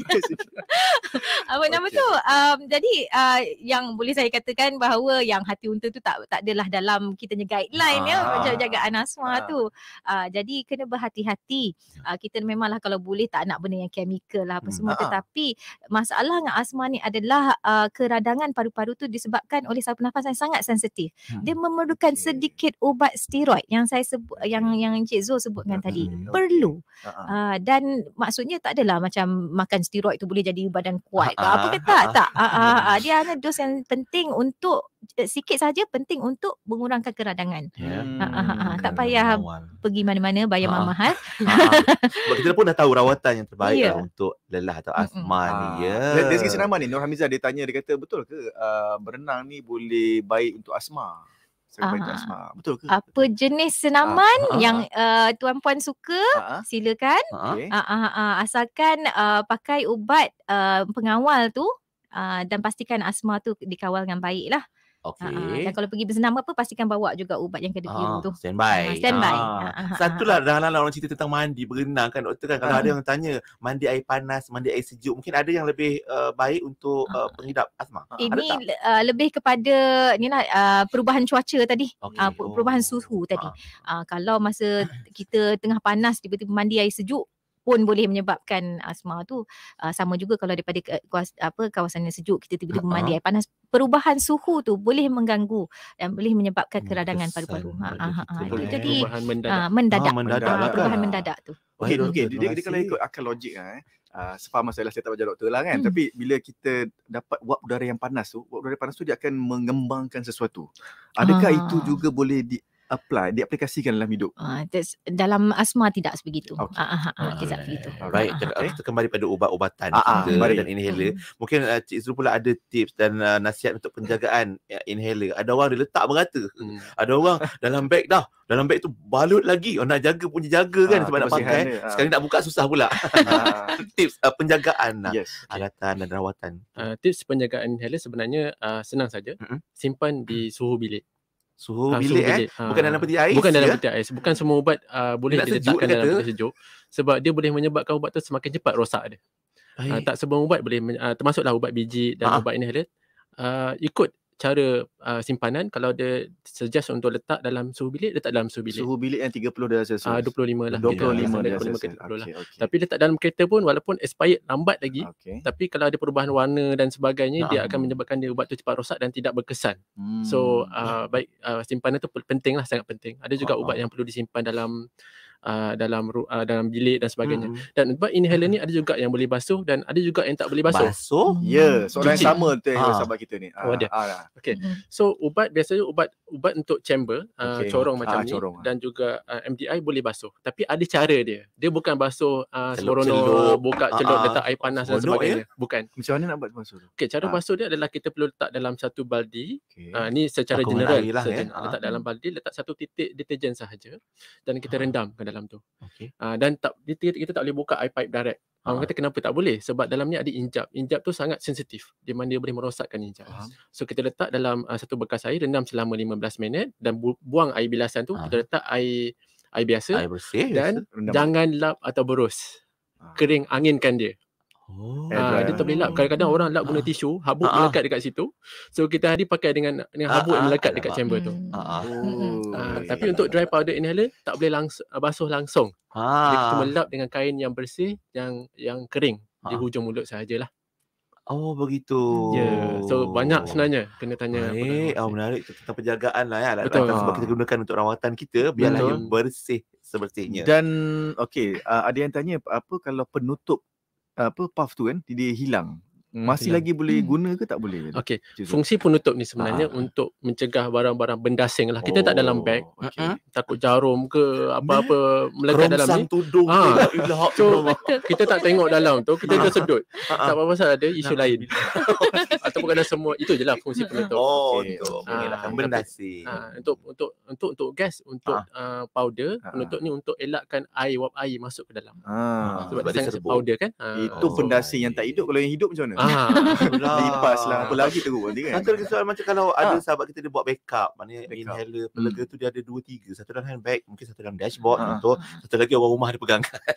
Speaker 6: apa nama tu? Um, jadi uh, yang boleh saya katakan bahawa yang hati unta tu tak tak adalah dalam kita punya guideline ya. Macam jagaan asma ha. tu. Uh, jadi kena berhati hati-hati. Uh, kita memanglah kalau boleh tak nak benda yang chemical lah apa hmm, semua. Hmm. Tetapi masalah dengan asma ni adalah uh, keradangan paru-paru tu disebabkan oleh saluran nafas yang sangat sensitif. Hmm. Dia memerlukan okay. sedikit ubat steroid yang saya sebut, yang yang Encik Zul sebutkan hmm. tadi. Hmm, okay. Perlu. Uh, dan maksudnya tak adalah macam makan steroid tu boleh jadi badan kuat. Uh-huh. Apa ke tak? Uh-huh. Tak. Uh-huh. Uh-huh. Dia ada dos yang penting untuk Eh, sikit saja penting untuk mengurangkan keradangan. Yeah. Ha, ha, ha, ha. Tak hmm, payah Kenawan. pergi mana-mana bayar ha. mahal. Ha.
Speaker 3: Sebab kita pun dah tahu rawatan yang
Speaker 4: terbaik
Speaker 5: yeah. Ya.
Speaker 3: untuk lelah atau asma ha. ni. Yeah. Ya. Dari segi
Speaker 4: senaman ni, Nur Hamizah dia tanya, dia kata betul ke uh, berenang ni boleh baik untuk asma?
Speaker 5: Aha. Betul ke? Apa
Speaker 6: jenis senaman Aha. yang uh, tuan puan suka? Aha. Silakan. Aha. Aha. Aha. Ah, ah. Asalkan uh, pakai ubat uh, pengawal tu uh, dan pastikan asma tu dikawal dengan baiklah.
Speaker 8: Okey. Ha, ha. Dan kalau
Speaker 6: pergi bersenam apa pastikan bawa juga ubat yang kena kirim ah, tu.
Speaker 3: Standby. Ha, standby. Ah. Satulah dah lah orang cerita tentang mandi berenang kan doktor kan kalau ada yang tanya mandi air panas, mandi air sejuk mungkin ada yang lebih eh, baik untuk eh, penghidap asma.
Speaker 1: Ini
Speaker 6: eh, lebih kepada inilah perubahan cuaca tadi. Ah, perubahan suhu oh. tadi. kalau masa kita tengah panas tiba-tiba mandi air sejuk pun boleh menyebabkan asma tu uh, sama juga kalau daripada kuas, apa kawasan yang sejuk kita tiba-tiba uh-huh. mandi air panas perubahan suhu tu boleh mengganggu dan boleh menyebabkan hmm, keradangan paru-paru ha, ha ha, ha jadi perubahan mendadak uh, mendadak, ha, mendadak.
Speaker 4: Lah ha, perubahan kan. mendadak tu okey okey okay. dia, dia kalau ikut akal logik ah, eh Uh, ah, sebab masalah saya tak belajar doktor lah kan hmm. tapi bila kita dapat uap udara yang panas tu uap udara yang panas tu dia akan mengembangkan sesuatu adakah ah. itu juga boleh di apply
Speaker 3: diaplikasikan dalam hidup. Uh,
Speaker 6: dalam asma tidak sebegitu. Okay. Uh, ah, uh, ah, uh, uh, right.
Speaker 3: Tidak kita kembali pada ubat-ubatan. Uh, uh, kembali dan inhaler. Uh. Mungkin uh, Cik Zul pula ada tips dan uh, nasihat untuk penjagaan ya, inhaler. Ada orang dia letak berata. Hmm. Ada orang dalam beg dah. Dalam beg tu balut lagi. Oh nak jaga punya jaga kan uh, sebab nak pakai. Uh. Sekarang nak buka susah pula. Uh. tips uh, penjagaan lah. Yes. Okay. Alatan dan rawatan. Uh, tips penjagaan inhaler sebenarnya
Speaker 7: uh, senang saja. Uh-huh. Simpan di suhu bilik suhu ha, bilik suhu eh Ha. bukan dalam peti ais bukan ya? peti ais bukan semua ubat uh, boleh dia letakkan dalam peti sejuk sebab dia boleh menyebabkan ubat tu semakin cepat rosak dia uh, tak semua ubat boleh uh, termasuklah ubat biji dan ha. ubat ini uh, ikut cara uh, simpanan kalau dia suggest untuk letak dalam suhu bilik letak dalam suhu bilik suhu bilik yang 30 darjah celsius ah, uh, 25 lah 25, yeah, 25 darjah celsius lah. tapi letak dalam kereta pun walaupun expired lambat lagi okay. tapi kalau ada perubahan warna dan sebagainya nah, dia akan menyebabkan dia ubat tu cepat rosak dan tidak berkesan
Speaker 1: hmm. so
Speaker 7: uh, baik uh, simpanan tu penting lah sangat penting ada juga uh-huh. ubat yang perlu disimpan dalam Uh, dalam uh, dalam bilik dan sebagainya. Hmm. Dan sebab inhaler ni hmm. ada juga yang boleh basuh dan ada juga yang tak boleh basuh. Basuh? Hmm. Ya, yeah, soalan Cuci. yang sama tu ha. sahabat kita ni. Oh, ada. Ah, ah, ha, Okay. Hmm. So ubat biasanya ubat ubat untuk chamber uh, okay. corong macam ha, ni corong. dan juga uh, MDI boleh basuh. Tapi ada cara dia. Dia bukan basuh uh, seronok buka celup letak air panas dan ya? sebagainya. Ya? Bukan. Macam mana nak buat basuh tu? Okay, cara ha. basuh dia adalah kita perlu letak dalam satu baldi. Okay. Uh, ni secara Aku general. Lah, secara, eh. Letak ha. dalam baldi, letak satu titik deterjen sahaja dan kita ha. rendam ke dalam dalam tu. Okay. Uh, ah, dan tak kita, kita tak boleh buka air pipe direct. Orang uh-huh. kata kenapa tak boleh? Sebab dalamnya ada injap. Injap tu sangat sensitif. Di mana dia boleh merosakkan injap. Uh-huh. So kita letak dalam uh, satu bekas air rendam selama 15 minit dan bu- buang air bilasan tu, uh-huh. kita ah. letak air air biasa air bersih, dan biasa. jangan lap atau berus. Uh-huh. Kering anginkan dia.
Speaker 3: Oh. Ah, uh, dia tak boleh
Speaker 7: lap. Kadang-kadang orang lap guna uh. tisu, habuk uh-huh. melekat dekat situ. So kita hari pakai dengan dengan habuk uh-huh. melekat dekat uh chamber tu.
Speaker 3: Uh-huh. Uh-huh. Uh, yeah. tapi
Speaker 7: ya. untuk dry powder inhaler tak boleh langsung basuh langsung. Ha. uh Kita melap dengan kain yang bersih yang
Speaker 3: yang kering uh di hujung mulut sajalah. Oh begitu. Ya. Yeah. So banyak sebenarnya kena tanya. Eh, oh, menarik tentang penjagaan lah ya. Betul. Lah. Sebab kita gunakan untuk rawatan kita biarlah yang bersih sepertinya. Dan
Speaker 4: okay, uh, ada yang tanya apa kalau penutup apa path tu kan dia hilang Hmm, masih lagi boleh hmm. guna ke tak boleh? Okey,
Speaker 1: fungsi
Speaker 7: penutup ni sebenarnya ah. untuk mencegah barang-barang bendasing lah. Kita oh. tak dalam beg, okay. uh-huh. takut jarum ke apa-apa melekat dalam ni. tudung ha. ke. so, kita tak tengok dalam tu, kita ke sedut. Tak apa-apa pasal ada isu nah. lain. Ataupun kadang semua, itu je lah fungsi penutup. Oh, okay. untuk ah, bendasing. Ah, untuk, untuk, untuk, untuk gas, untuk ah. uh, powder, ah. penutup ni untuk elakkan air, wap air masuk ke dalam.
Speaker 4: Ah. Sebab, Sebab dia sangat powder kan. Ha. Itu oh. pendasing yang tak hidup. Kalau yang hidup macam mana? Ah, lipas lah. Apa lagi teruk nanti kan? Satu lagi
Speaker 3: soal macam kalau ada ah. sahabat kita dia buat backup. Maknanya backup. inhaler, hmm. pelega hmm. tu dia ada dua, tiga. Satu dalam handbag, mungkin satu dalam dashboard ah. contoh. Satu lagi orang rumah dia pegangkan.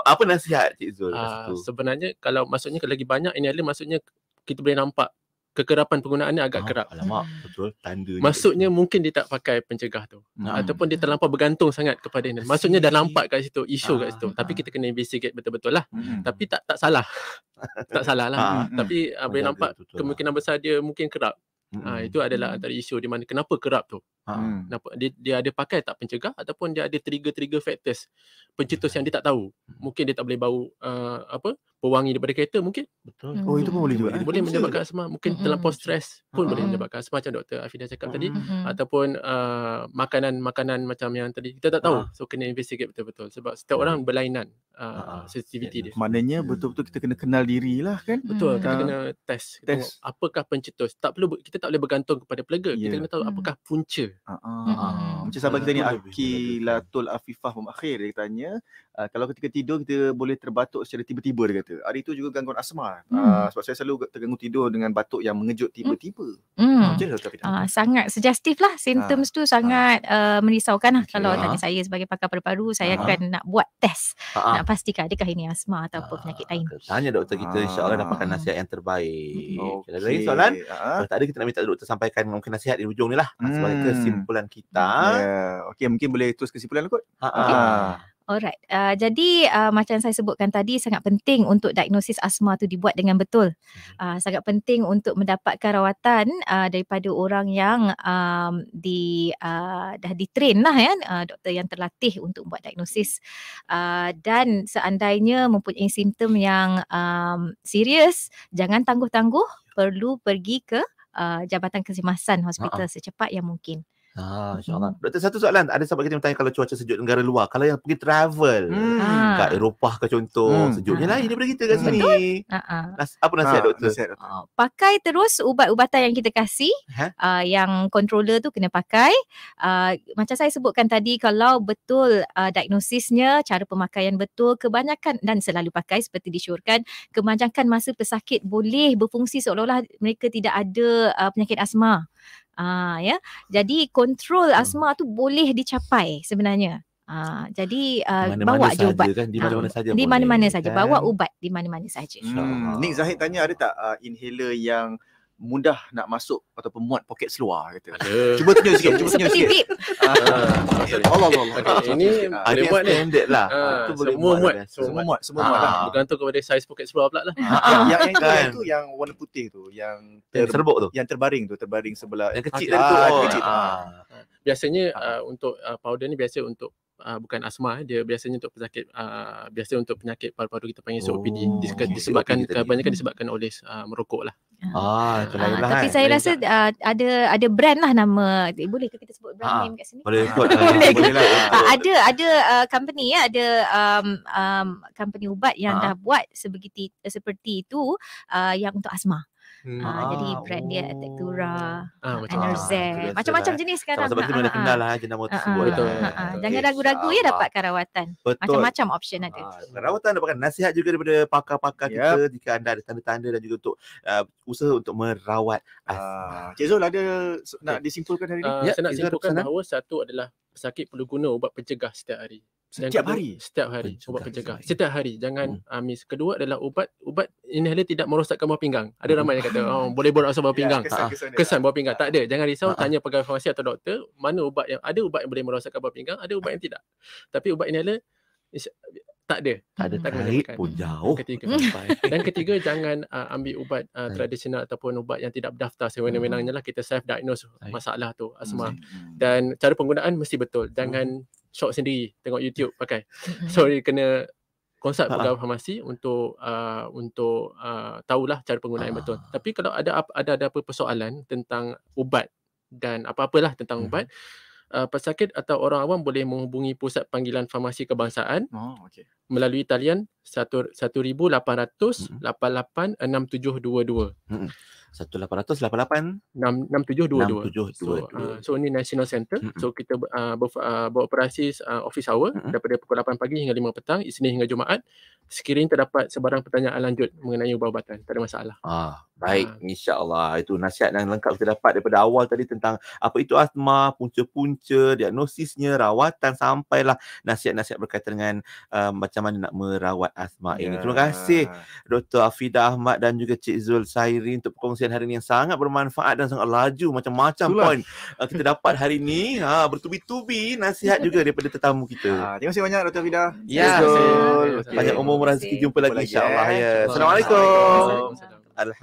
Speaker 3: apa nasihat Cik Zul? Ah,
Speaker 7: sebenarnya kalau maksudnya kalau lagi banyak inhaler, maksudnya kita boleh nampak kekerapan penggunaan ni agak oh, kerap. Alamak, betul. Tanda Maksudnya dia. mungkin dia tak pakai pencegah tu. Ah, hmm. Ataupun dia terlampau bergantung sangat kepada ini. Maksudnya dah nampak kat situ, isu ah, kat situ. Ah. Tapi ah. kita kena investigate betul-betul lah. Hmm. Tapi tak tak salah. tak salah lah. Ah, Tapi hmm. boleh nampak lah. kemungkinan besar dia mungkin kerap. Hmm. Ha, itu adalah antara isu di mana kenapa kerap tu. Ha, hmm. dia, dia ada pakai tak pencegah ataupun dia ada trigger-trigger factors pencetus hmm. yang dia tak tahu. Hmm. Mungkin dia tak boleh bau uh, apa pewangi daripada kereta mungkin.
Speaker 1: Betul. Hmm. Oh itu pun boleh juga. Eh? Boleh eh? menyebabkan
Speaker 7: hmm. asma, mungkin hmm. terlalu stres pun hmm. boleh menyebabkan asma macam doktor Afida cakap hmm. tadi hmm. ataupun uh, makanan-makanan macam yang tadi kita tak tahu. Hmm. So kena investigate betul-betul sebab setiap hmm. orang berlainan uh, hmm. Ah, ah.
Speaker 4: sensitivity hmm. dia. Maknanya hmm. betul-betul kita kena kenal diri lah kan. Hmm. Betul, kita hmm. kena
Speaker 7: test. test. apakah
Speaker 4: pencetus? Tak perlu kita tak boleh bergantung kepada plaga. Yeah. Kita kena tahu hmm.
Speaker 7: apakah punca Uh-huh. Uh-huh. Macam sahabat kita ni
Speaker 4: Akilatul Afifah Pemakhir dia tanya Ah, kalau ketika tidur kita boleh terbatuk secara tiba-tiba dia kata. Hari itu juga gangguan asma. Ah, hmm. Uh, sebab saya selalu terganggu tidur dengan batuk yang mengejut hmm. tiba-tiba. Hmm. Ah, macam
Speaker 6: mana sangat suggestive lah symptoms ha. tu sangat ha. uh, merisaukan lah. Okay. kalau ha. tadi saya sebagai pakar paru-paru saya ha. akan nak buat test ha. nak pastikan adakah ini asma atau apa penyakit lain.
Speaker 3: Tanya doktor kita ha. insya-Allah dapatkan nasihat yang terbaik. Okay. Ada lagi soalan? Ha. Tak ada kita nak minta doktor sampaikan mungkin nasihat di ujung ni lah hmm. sebagai kesimpulan kita. Ya. Yeah. Okey mungkin boleh terus kesimpulan lah kot. Ha. Okay. ha.
Speaker 6: Alright. Uh, jadi uh, macam saya sebutkan tadi sangat penting untuk diagnosis asma tu dibuat dengan betul. Uh, sangat penting untuk mendapatkan rawatan uh, daripada orang yang um, di uh, dah ditrain lah ya, uh, doktor yang terlatih untuk buat diagnosis. Uh, dan seandainya mempunyai simptom yang um, serius, jangan tangguh-tangguh, perlu pergi ke Uh, Jabatan Kesemasan Hospital uh-huh. secepat yang mungkin.
Speaker 3: Ah, insyaAllah. Mm-hmm. Doktor, satu soalan. Ada sahabat kita bertanya kalau cuaca sejuk negara luar. Kalau yang pergi travel. Hmm. Kat ah. Eropah ke contoh. Hmm. Sejuknya ah. lain daripada kita kat sini. Betul. Nas- apa nasihat ha, doktor? Nasihat.
Speaker 6: Pakai terus ubat-ubatan yang kita kasih. Ha? Uh, yang controller tu kena pakai. Uh, macam saya sebutkan tadi. Kalau betul uh, diagnosisnya. Cara pemakaian betul. Kebanyakan dan selalu pakai seperti disyorkan. Kebanyakan masa pesakit boleh berfungsi seolah-olah mereka tidak ada uh, penyakit asma. Ah ya. Jadi kontrol hmm. asma tu boleh dicapai sebenarnya. Ah jadi uh, bawa je ubat. Kan? Di ah, mana-mana saja. Di mana-mana saja. Kan? Bawa ubat di mana-mana saja. Hmm. Nik
Speaker 4: Zahid tanya ada tak uh, inhaler yang mudah nak masuk ataupun muat poket seluar kata. Ada. Cuba tunjuk sikit, cuba tunjuk sikit.
Speaker 1: Ah, ah, ah,
Speaker 4: ah.
Speaker 5: Allah
Speaker 7: Allah. ini
Speaker 5: ada buat ni. Standard lah. Itu boleh semua muat. Lah. Semua muat, semua
Speaker 7: muat. Bergantung kepada saiz poket seluar pula lah. Yang yang kan. tu yang warna putih tu, yang serbuk
Speaker 4: tu. Yang terbaring tu, terbaring sebelah. Yang kecil lah tu. Ah,
Speaker 7: Biasanya untuk uh, powder ni biasa untuk uh, bukan asma eh, dia biasanya untuk penyakit uh, biasa untuk penyakit paru-paru kita panggil COPD oh, okay. disebabkan okay, kebanyakan hmm. disebabkan oleh uh, merokok lah
Speaker 1: ah, ah,
Speaker 6: lah, tapi kan. saya rasa uh, ada ada brand lah nama eh, boleh ke kita
Speaker 1: sebut brand ah, name kat sini boleh kot lah, boleh, boleh lah ada ada
Speaker 6: uh, company ya ada um, um, company ubat yang ah. dah buat sebegitu seperti itu uh, yang untuk asma
Speaker 1: Hmm. Uh, jadi
Speaker 6: brand dia Tektura,
Speaker 3: uh, Enerzair, uh, macam-macam lah. jenis sekarang. Sama-sama uh, ah, dah kenal lah jenama tersebut. Ah, Jangan ragu-ragu ya
Speaker 6: dapat rawatan. Macam-macam option ada.
Speaker 3: Rawatan dapatkan nasihat juga daripada pakar-pakar kita jika anda ada tanda-tanda dan juga untuk usaha untuk merawat. Cik Zul ada nak disimpulkan hari ini? Ya, saya nak simpulkan eh?
Speaker 7: bahawa satu adalah sakit perlu guna ubat pencegah setiap hari. Setiap kedua, hari? Setiap hari pencegah. ubat pencegah. Setiap hari. Jangan hmm. uh, Kedua adalah ubat. Ubat inhaler tidak merosakkan buah pinggang. Ada ramai yang kata hmm. oh, boleh buat rosak buah pinggang. Ya, kesan, ah, kesan, kesan buah pinggang. Ah. Tak ada. Jangan risau. Ha. Tanya pegawai farmasi atau doktor. Mana ubat yang ada ubat yang boleh merosakkan buah pinggang. Ada ubat yang tidak. Tapi ubat inhaler tak ada. Tak ada. Hmm. Tak Tarik pun jauh. Ketiga, hmm. dan ketiga, jangan uh, ambil ubat uh, tradisional ataupun ubat yang tidak berdaftar. Sebenarnya wenangnya lah kita self-diagnose masalah tu asma. Dan cara penggunaan mesti betul. Jangan hmm shock sendiri tengok YouTube pakai. Sorry kena konsult lah. pegawai uh-huh. farmasi untuk uh, untuk uh, tahulah cara penggunaan uh-huh. betul. Ah. Tapi kalau ada ada ada apa persoalan tentang ubat dan apa-apalah tentang uh-huh. ubat Uh, pesakit atau orang awam boleh menghubungi pusat panggilan farmasi kebangsaan oh, okay. melalui talian 1800 88 6722.
Speaker 1: Mm-hmm.
Speaker 3: 1800
Speaker 7: 88 6 6722. 6722. So, uh, so ni national center. Mm-hmm. So kita uh, ah, ber, uh, ah, beroperasi uh, office hour mm-hmm. daripada pukul 8 pagi hingga 5 petang Isnin hingga Jumaat. Sekiranya terdapat sebarang pertanyaan lanjut mengenai ubah ubatan tak ada masalah.
Speaker 3: Ah, baik uh. insya Itu nasihat yang lengkap kita dapat daripada awal tadi tentang apa itu asma, punca-punca, diagnosisnya, rawatan sampailah nasihat-nasihat berkaitan dengan um, macam mana nak merawat asma yeah. ini. Terima ya. kasih Dr. Afida Ahmad dan juga Cik Zul Sairin untuk perkongsian perkongsian hari ini yang sangat bermanfaat dan sangat laju macam-macam Itulah. point uh, kita dapat hari ini ha bertubi-tubi nasihat juga daripada tetamu kita. Ha, terima kasih banyak Dr. Fida. Ya. Yes. Okay. Banyak umur rezeki jumpa lagi insya-Allah ya. Assalamualaikum. Alhamdulillah.